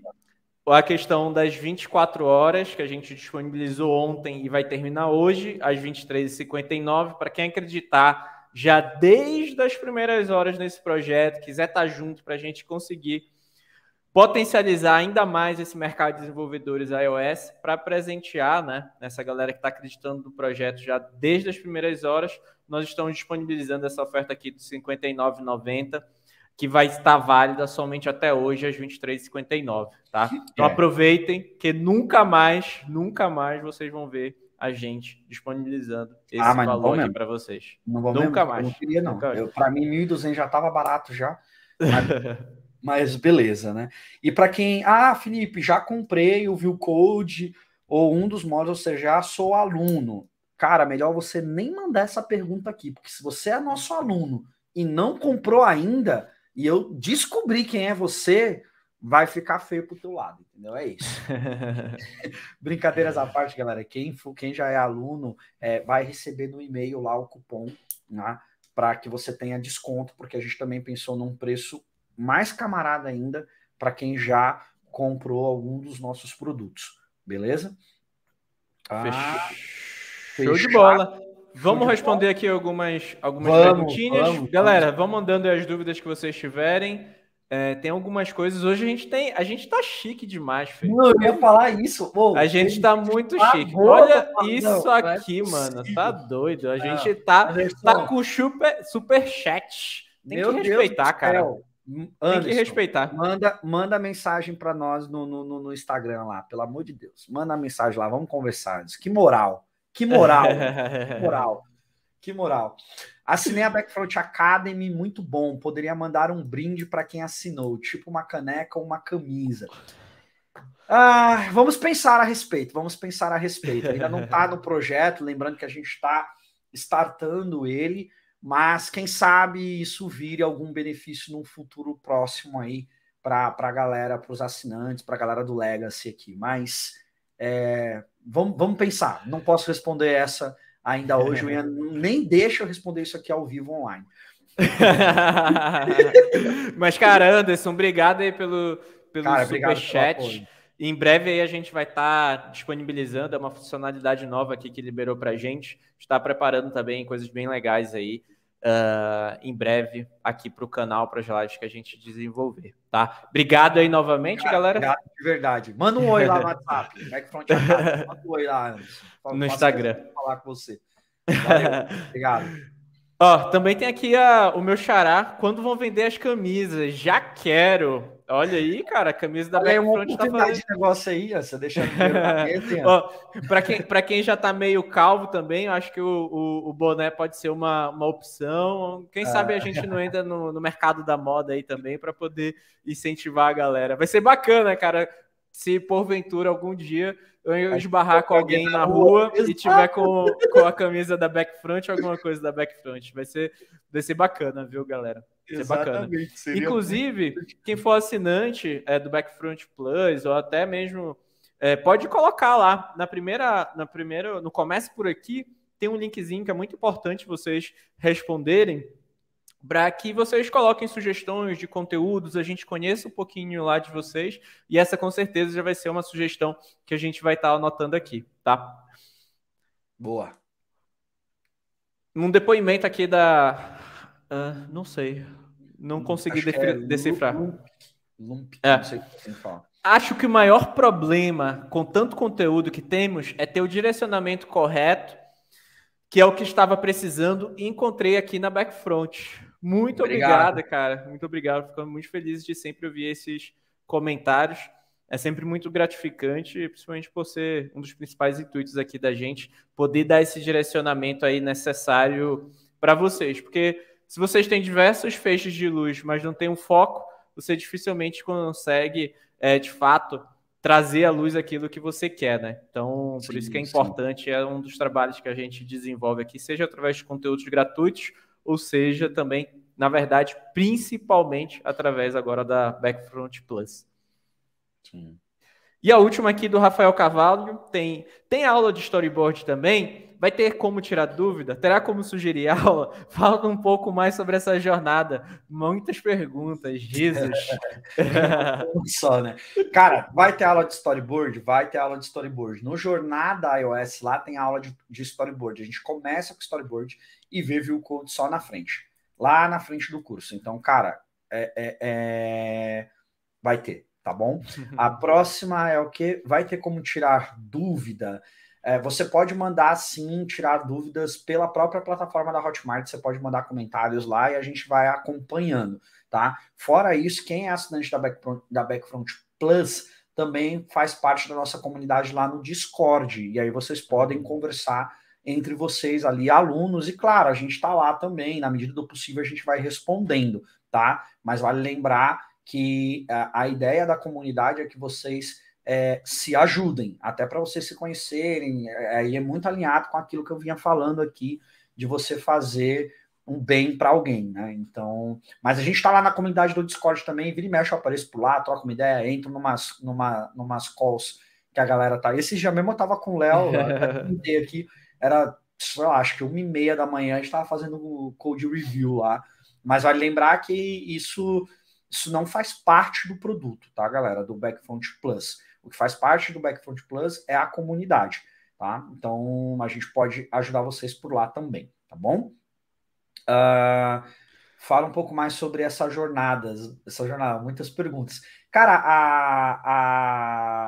a questão das 24 horas que a gente disponibilizou ontem e vai terminar hoje, às 23h59. Para quem acreditar, já desde as primeiras horas nesse projeto, quiser estar tá junto para a gente conseguir potencializar ainda mais esse mercado de desenvolvedores iOS para presentear né, nessa galera que está acreditando no projeto já desde as primeiras horas nós estamos disponibilizando essa oferta aqui de R$ 59,90 que vai estar válida somente até hoje, às 23:59, tá? Então é. aproveitem, que nunca mais, nunca mais vocês vão ver a gente disponibilizando ah, esse ah, valor aqui para vocês. nunca mesmo. mais. Eu não queria, não. Para mim, 1.200 já estava barato já. Mas, mas beleza, né? E para quem... Ah, Felipe, já comprei o Code ou um dos modos, ou seja, já sou aluno cara, melhor você nem mandar essa pergunta aqui, porque se você é nosso aluno e não comprou ainda, e eu descobri quem é você, vai ficar feio pro teu lado, entendeu? É isso. Brincadeiras à parte, galera. Quem, for, quem já é aluno é, vai receber no e-mail lá o cupom, né, Para que você tenha desconto, porque a gente também pensou num preço mais camarada ainda para quem já comprou algum dos nossos produtos, beleza? Ah, Fechou. Ah. Show de bola. Vamos responder aqui algumas, algumas vamos, perguntinhas. Vamos, Galera, vamos. vão mandando as dúvidas que vocês tiverem. É, tem algumas coisas. Hoje a gente tem. A gente tá chique demais, Fê. Não, eu ia falar isso. Pô, a gente, gente tá muito tá chique. Boa, Olha não, tá isso não, aqui, é mano. Tá doido. A gente é, tá, tá com super, super chat. Tem Meu que respeitar, Deus cara. Anderson, tem que respeitar. Manda, manda mensagem para nós no, no, no, Instagram lá, pelo amor de Deus. Manda mensagem lá, vamos conversar. que moral. Que moral. que moral. Que moral. Assinei a Backfront Academy, muito bom. Poderia mandar um brinde para quem assinou, tipo uma caneca ou uma camisa. Ah, vamos pensar a respeito, vamos pensar a respeito. Ainda não está no projeto, lembrando que a gente está startando ele, mas quem sabe isso vire algum benefício num futuro próximo aí para a galera, para os assinantes, para a galera do Legacy aqui. Mas é, vamos, vamos pensar. Não posso responder essa ainda hoje. nem deixa eu responder isso aqui ao vivo online. Mas, cara, Anderson, obrigado aí pelo, pelo cara, superchat. Em breve aí a gente vai estar tá disponibilizando é uma funcionalidade nova aqui que liberou para gente. Está preparando também coisas bem legais aí. Uh, em breve aqui para o canal para as lives que a gente desenvolver, tá? Obrigado aí novamente, obrigado, galera. Obrigado de verdade. Manda um oi lá no WhatsApp, Backfront Manda um oi lá, No Instagram. Falar com você. Valeu, obrigado. Ó, também tem aqui a, ah, o meu xará. Quando vão vender as camisas? Já quero. Olha aí, cara, a camisa da Olha Backfront é tá fazendo... de negócio aí, ó, você deixa Para quem, pra quem já tá meio calvo também, eu acho que o, o, o boné pode ser uma, uma opção. Quem ah. sabe a gente não entra no, no mercado da moda aí também para poder incentivar a galera. Vai ser bacana, cara, se porventura algum dia eu esbarrar com alguém tá na rua, e tiver com, com a camisa da Backfront, alguma coisa da Backfront. Vai ser, vai ser bacana, viu, galera? Isso é Exatamente. É Seria Inclusive, muito... quem for assinante é, do Backfront Plus, ou até mesmo. É, pode colocar lá. Na primeira, na primeira. No começo por aqui, tem um linkzinho que é muito importante vocês responderem para que vocês coloquem sugestões de conteúdos, a gente conheça um pouquinho lá de vocês, e essa com certeza já vai ser uma sugestão que a gente vai estar tá anotando aqui, tá? Boa. Um depoimento aqui da. Uh, não sei. Não hum, consegui é decifrar. Lump, lump, é. Não sei o que Acho que o maior problema com tanto conteúdo que temos é ter o direcionamento correto, que é o que estava precisando e encontrei aqui na Backfront. Muito obrigada, cara. Muito obrigado. Ficando muito feliz de sempre ouvir esses comentários. É sempre muito gratificante, principalmente por ser um dos principais intuitos aqui da gente, poder dar esse direcionamento aí necessário para vocês, porque se vocês têm diversos feixes de luz, mas não tem um foco, você dificilmente consegue, é, de fato, trazer à luz aquilo que você quer, né? Então, por isso que é importante, sim. é um dos trabalhos que a gente desenvolve aqui, seja através de conteúdos gratuitos, ou seja, também, na verdade, principalmente através agora da Backfront Plus. Sim. E a última aqui do Rafael Cavalho tem tem aula de storyboard também, Vai ter como tirar dúvida? Terá como sugerir aula? Fala um pouco mais sobre essa jornada. Muitas perguntas, Jesus. só, né? Cara, vai ter aula de storyboard? Vai ter aula de storyboard. No Jornada iOS lá tem aula de, de storyboard. A gente começa com storyboard e vê o code só na frente. Lá na frente do curso. Então, cara, é, é, é... vai ter, tá bom? A próxima é o que? Vai ter como tirar dúvida? É, você pode mandar sim, tirar dúvidas pela própria plataforma da Hotmart, você pode mandar comentários lá e a gente vai acompanhando, tá? Fora isso, quem é assinante da Backfront, da Backfront Plus também faz parte da nossa comunidade lá no Discord, e aí vocês podem conversar entre vocês ali, alunos, e claro, a gente está lá também, na medida do possível a gente vai respondendo, tá? Mas vale lembrar que a, é, a ideia da comunidade é que vocês é, se ajudem, até para vocês se conhecerem. É, aí é, é muito alinhado com aquilo que eu vinha falando aqui, de você fazer um bem para alguém, né? Então, mas a gente está lá na comunidade do Discord também, vira e mexe, eu apareço por lá, troca uma ideia, entro numas, numa, numas calls que a galera tá. Esse dia mesmo eu tava com o Léo, aqui, era, sei lá, acho que uma e meia da manhã, a gente tava fazendo o code review lá. Mas vale lembrar que isso, isso não faz parte do produto, tá, galera? Do Backfront Plus. O que faz parte do Backfront Plus é a comunidade, tá? Então a gente pode ajudar vocês por lá também, tá bom? Uh, fala um pouco mais sobre essa jornada, essa jornada, muitas perguntas. Cara, a,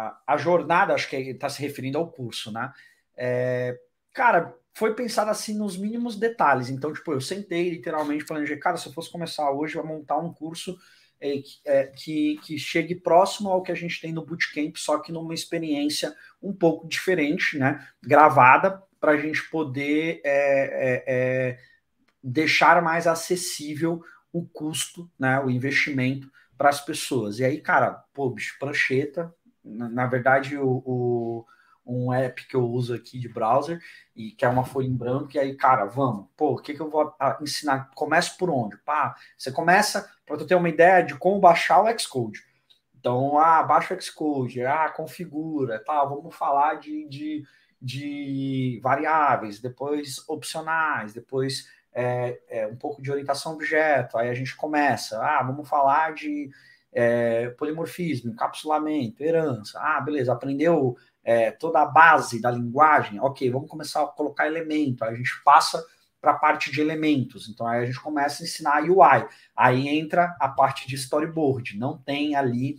a, a jornada, acho que está se referindo ao curso, né? É, cara, foi pensado assim nos mínimos detalhes. Então, tipo, eu sentei literalmente falando, cara, se eu fosse começar hoje, vai montar um curso é, é, que, que chegue próximo ao que a gente tem no Bootcamp, só que numa experiência um pouco diferente, né? Gravada, para a gente poder é, é, é, deixar mais acessível o custo, né? O investimento para as pessoas. E aí, cara, pô, bicho, prancheta. Na, na verdade, o, o um app que eu uso aqui de browser e que é uma folha em branco, e aí, cara, vamos, pô, o que, que eu vou ah, ensinar? Começo por onde? Pá, você começa para tu ter uma ideia de como baixar o Xcode. Então, ah, baixa o Xcode, ah, configura, tá, vamos falar de, de, de variáveis, depois opcionais, depois é, é, um pouco de orientação objeto, aí a gente começa, ah, vamos falar de é, polimorfismo, encapsulamento, herança, ah, beleza, aprendeu é, toda a base da linguagem, ok, vamos começar a colocar elemento, aí a gente passa para a parte de elementos. Então aí a gente começa a ensinar a UI. Aí entra a parte de storyboard. Não tem ali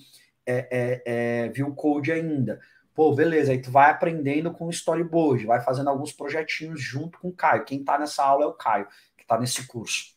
é, é, é view code ainda. Pô, beleza, aí tu vai aprendendo com storyboard, vai fazendo alguns projetinhos junto com o Caio. Quem está nessa aula é o Caio, que está nesse curso.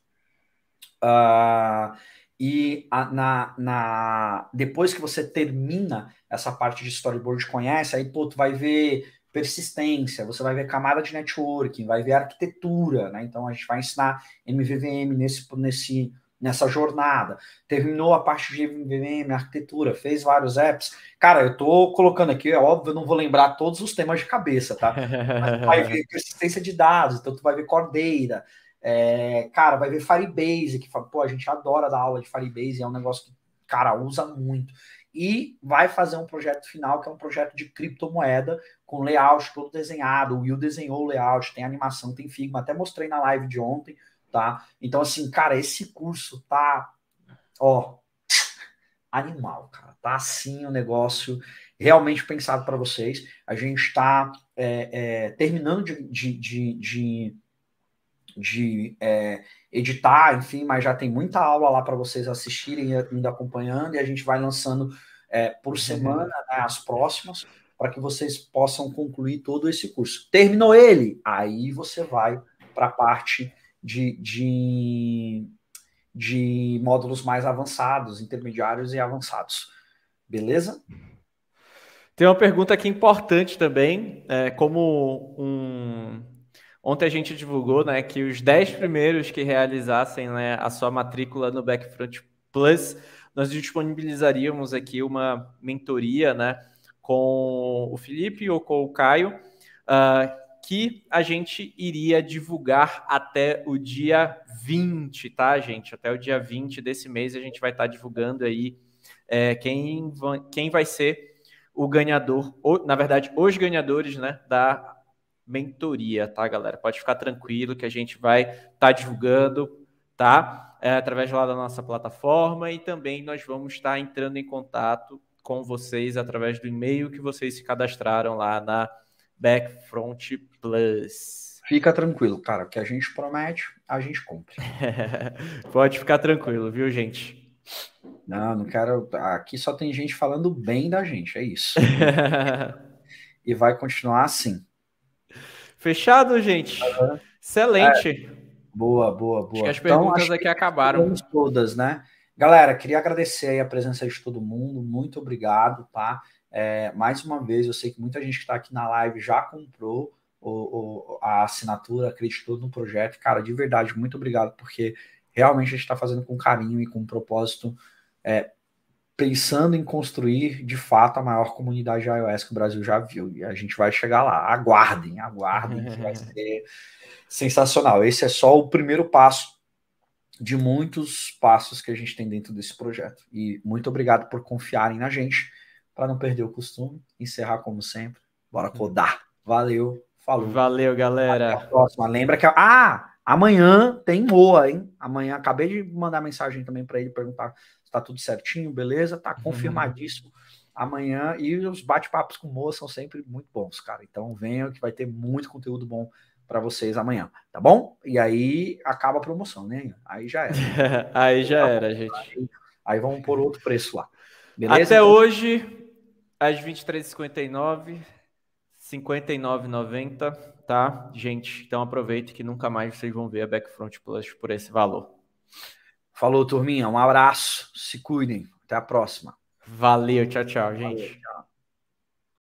Uh, e a, na, na, depois que você termina essa parte de storyboard conhece, aí pô, tu vai ver persistência, você vai ver camada de networking, vai ver arquitetura, né? Então a gente vai ensinar MVVM nesse, nesse, nessa jornada. Terminou a parte de MVVM, arquitetura, fez vários apps. Cara, eu tô colocando aqui, é óbvio, eu não vou lembrar todos os temas de cabeça, tá? Mas vai ver persistência de dados, então tu vai ver cordeira, é, cara, vai ver Firebase, que pô, a gente adora dar aula de Firebase, é um negócio que, cara, usa muito e vai fazer um projeto final que é um projeto de criptomoeda com layout todo desenhado. O Will desenhou o layout, tem animação, tem Figma, até mostrei na live de ontem, tá? Então assim, cara, esse curso tá ó animal, cara. Tá assim o um negócio realmente pensado para vocês. A gente está é, é, terminando de, de, de, de, de é, editar, enfim, mas já tem muita aula lá para vocês assistirem e ainda acompanhando, e a gente vai lançando é, por uhum. semana né, as próximas, para que vocês possam concluir todo esse curso. Terminou ele? Aí você vai para a parte de, de, de módulos mais avançados, intermediários e avançados. Beleza? Tem uma pergunta aqui importante também, é, como um, Ontem a gente divulgou né, que os 10 primeiros que realizassem né, a sua matrícula no Backfront Plus, nós disponibilizaríamos aqui uma mentoria né, com o Felipe ou com o Caio, uh, que a gente iria divulgar até o dia 20, tá, gente? Até o dia 20 desse mês a gente vai estar tá divulgando aí é, quem, quem vai ser o ganhador, ou, na verdade, os ganhadores né, da mentoria, tá, galera? Pode ficar tranquilo que a gente vai estar tá divulgando, tá? É, através lá da nossa plataforma e também nós vamos estar tá entrando em contato com vocês através do e-mail que vocês se cadastraram lá na Backfront Plus. Fica tranquilo, cara, o que a gente promete, a gente cumpre. Pode ficar tranquilo, viu, gente? Não, não quero. Aqui só tem gente falando bem da gente, é isso. e vai continuar assim. Fechado, gente? Uhum. Excelente. É. Boa, boa, boa. Acho que as então, perguntas então, aqui acabaram. Todas, né? Galera, queria agradecer a presença de todo mundo. Muito obrigado, tá? É, mais uma vez, eu sei que muita gente que está aqui na live já comprou o, o, a assinatura, acreditou no projeto. Cara, de verdade, muito obrigado, porque realmente a gente está fazendo com carinho e com um propósito é, pensando em construir de fato a maior comunidade de iOS que o Brasil já viu. E a gente vai chegar lá. Aguardem, aguardem, que vai ser sensacional. Esse é só o primeiro passo de muitos passos que a gente tem dentro desse projeto. E muito obrigado por confiarem na gente. Para não perder o costume, encerrar como sempre. Bora codar. Uhum. Valeu, falou. Valeu, galera. Até a próxima. Lembra que. Ah! Amanhã tem Moa, hein? Amanhã acabei de mandar mensagem também para ele perguntar se tá tudo certinho, beleza? Tá uhum. confirmadíssimo. Uhum. Amanhã e os bate-papos com Moa são sempre muito bons, cara. Então venham que vai ter muito conteúdo bom para vocês amanhã, tá bom? E aí acaba a promoção, né? Aí já era. aí já tá era, bom, gente. Aí, aí vamos por outro preço lá. Beleza? Até então... hoje às 23h59 59,90, tá? Gente, então aproveite que nunca mais vocês vão ver a Backfront Plus por esse valor. Falou, turminha. Um abraço. Se cuidem. Até a próxima. Valeu. Tchau, tchau, gente. Valeu, tchau.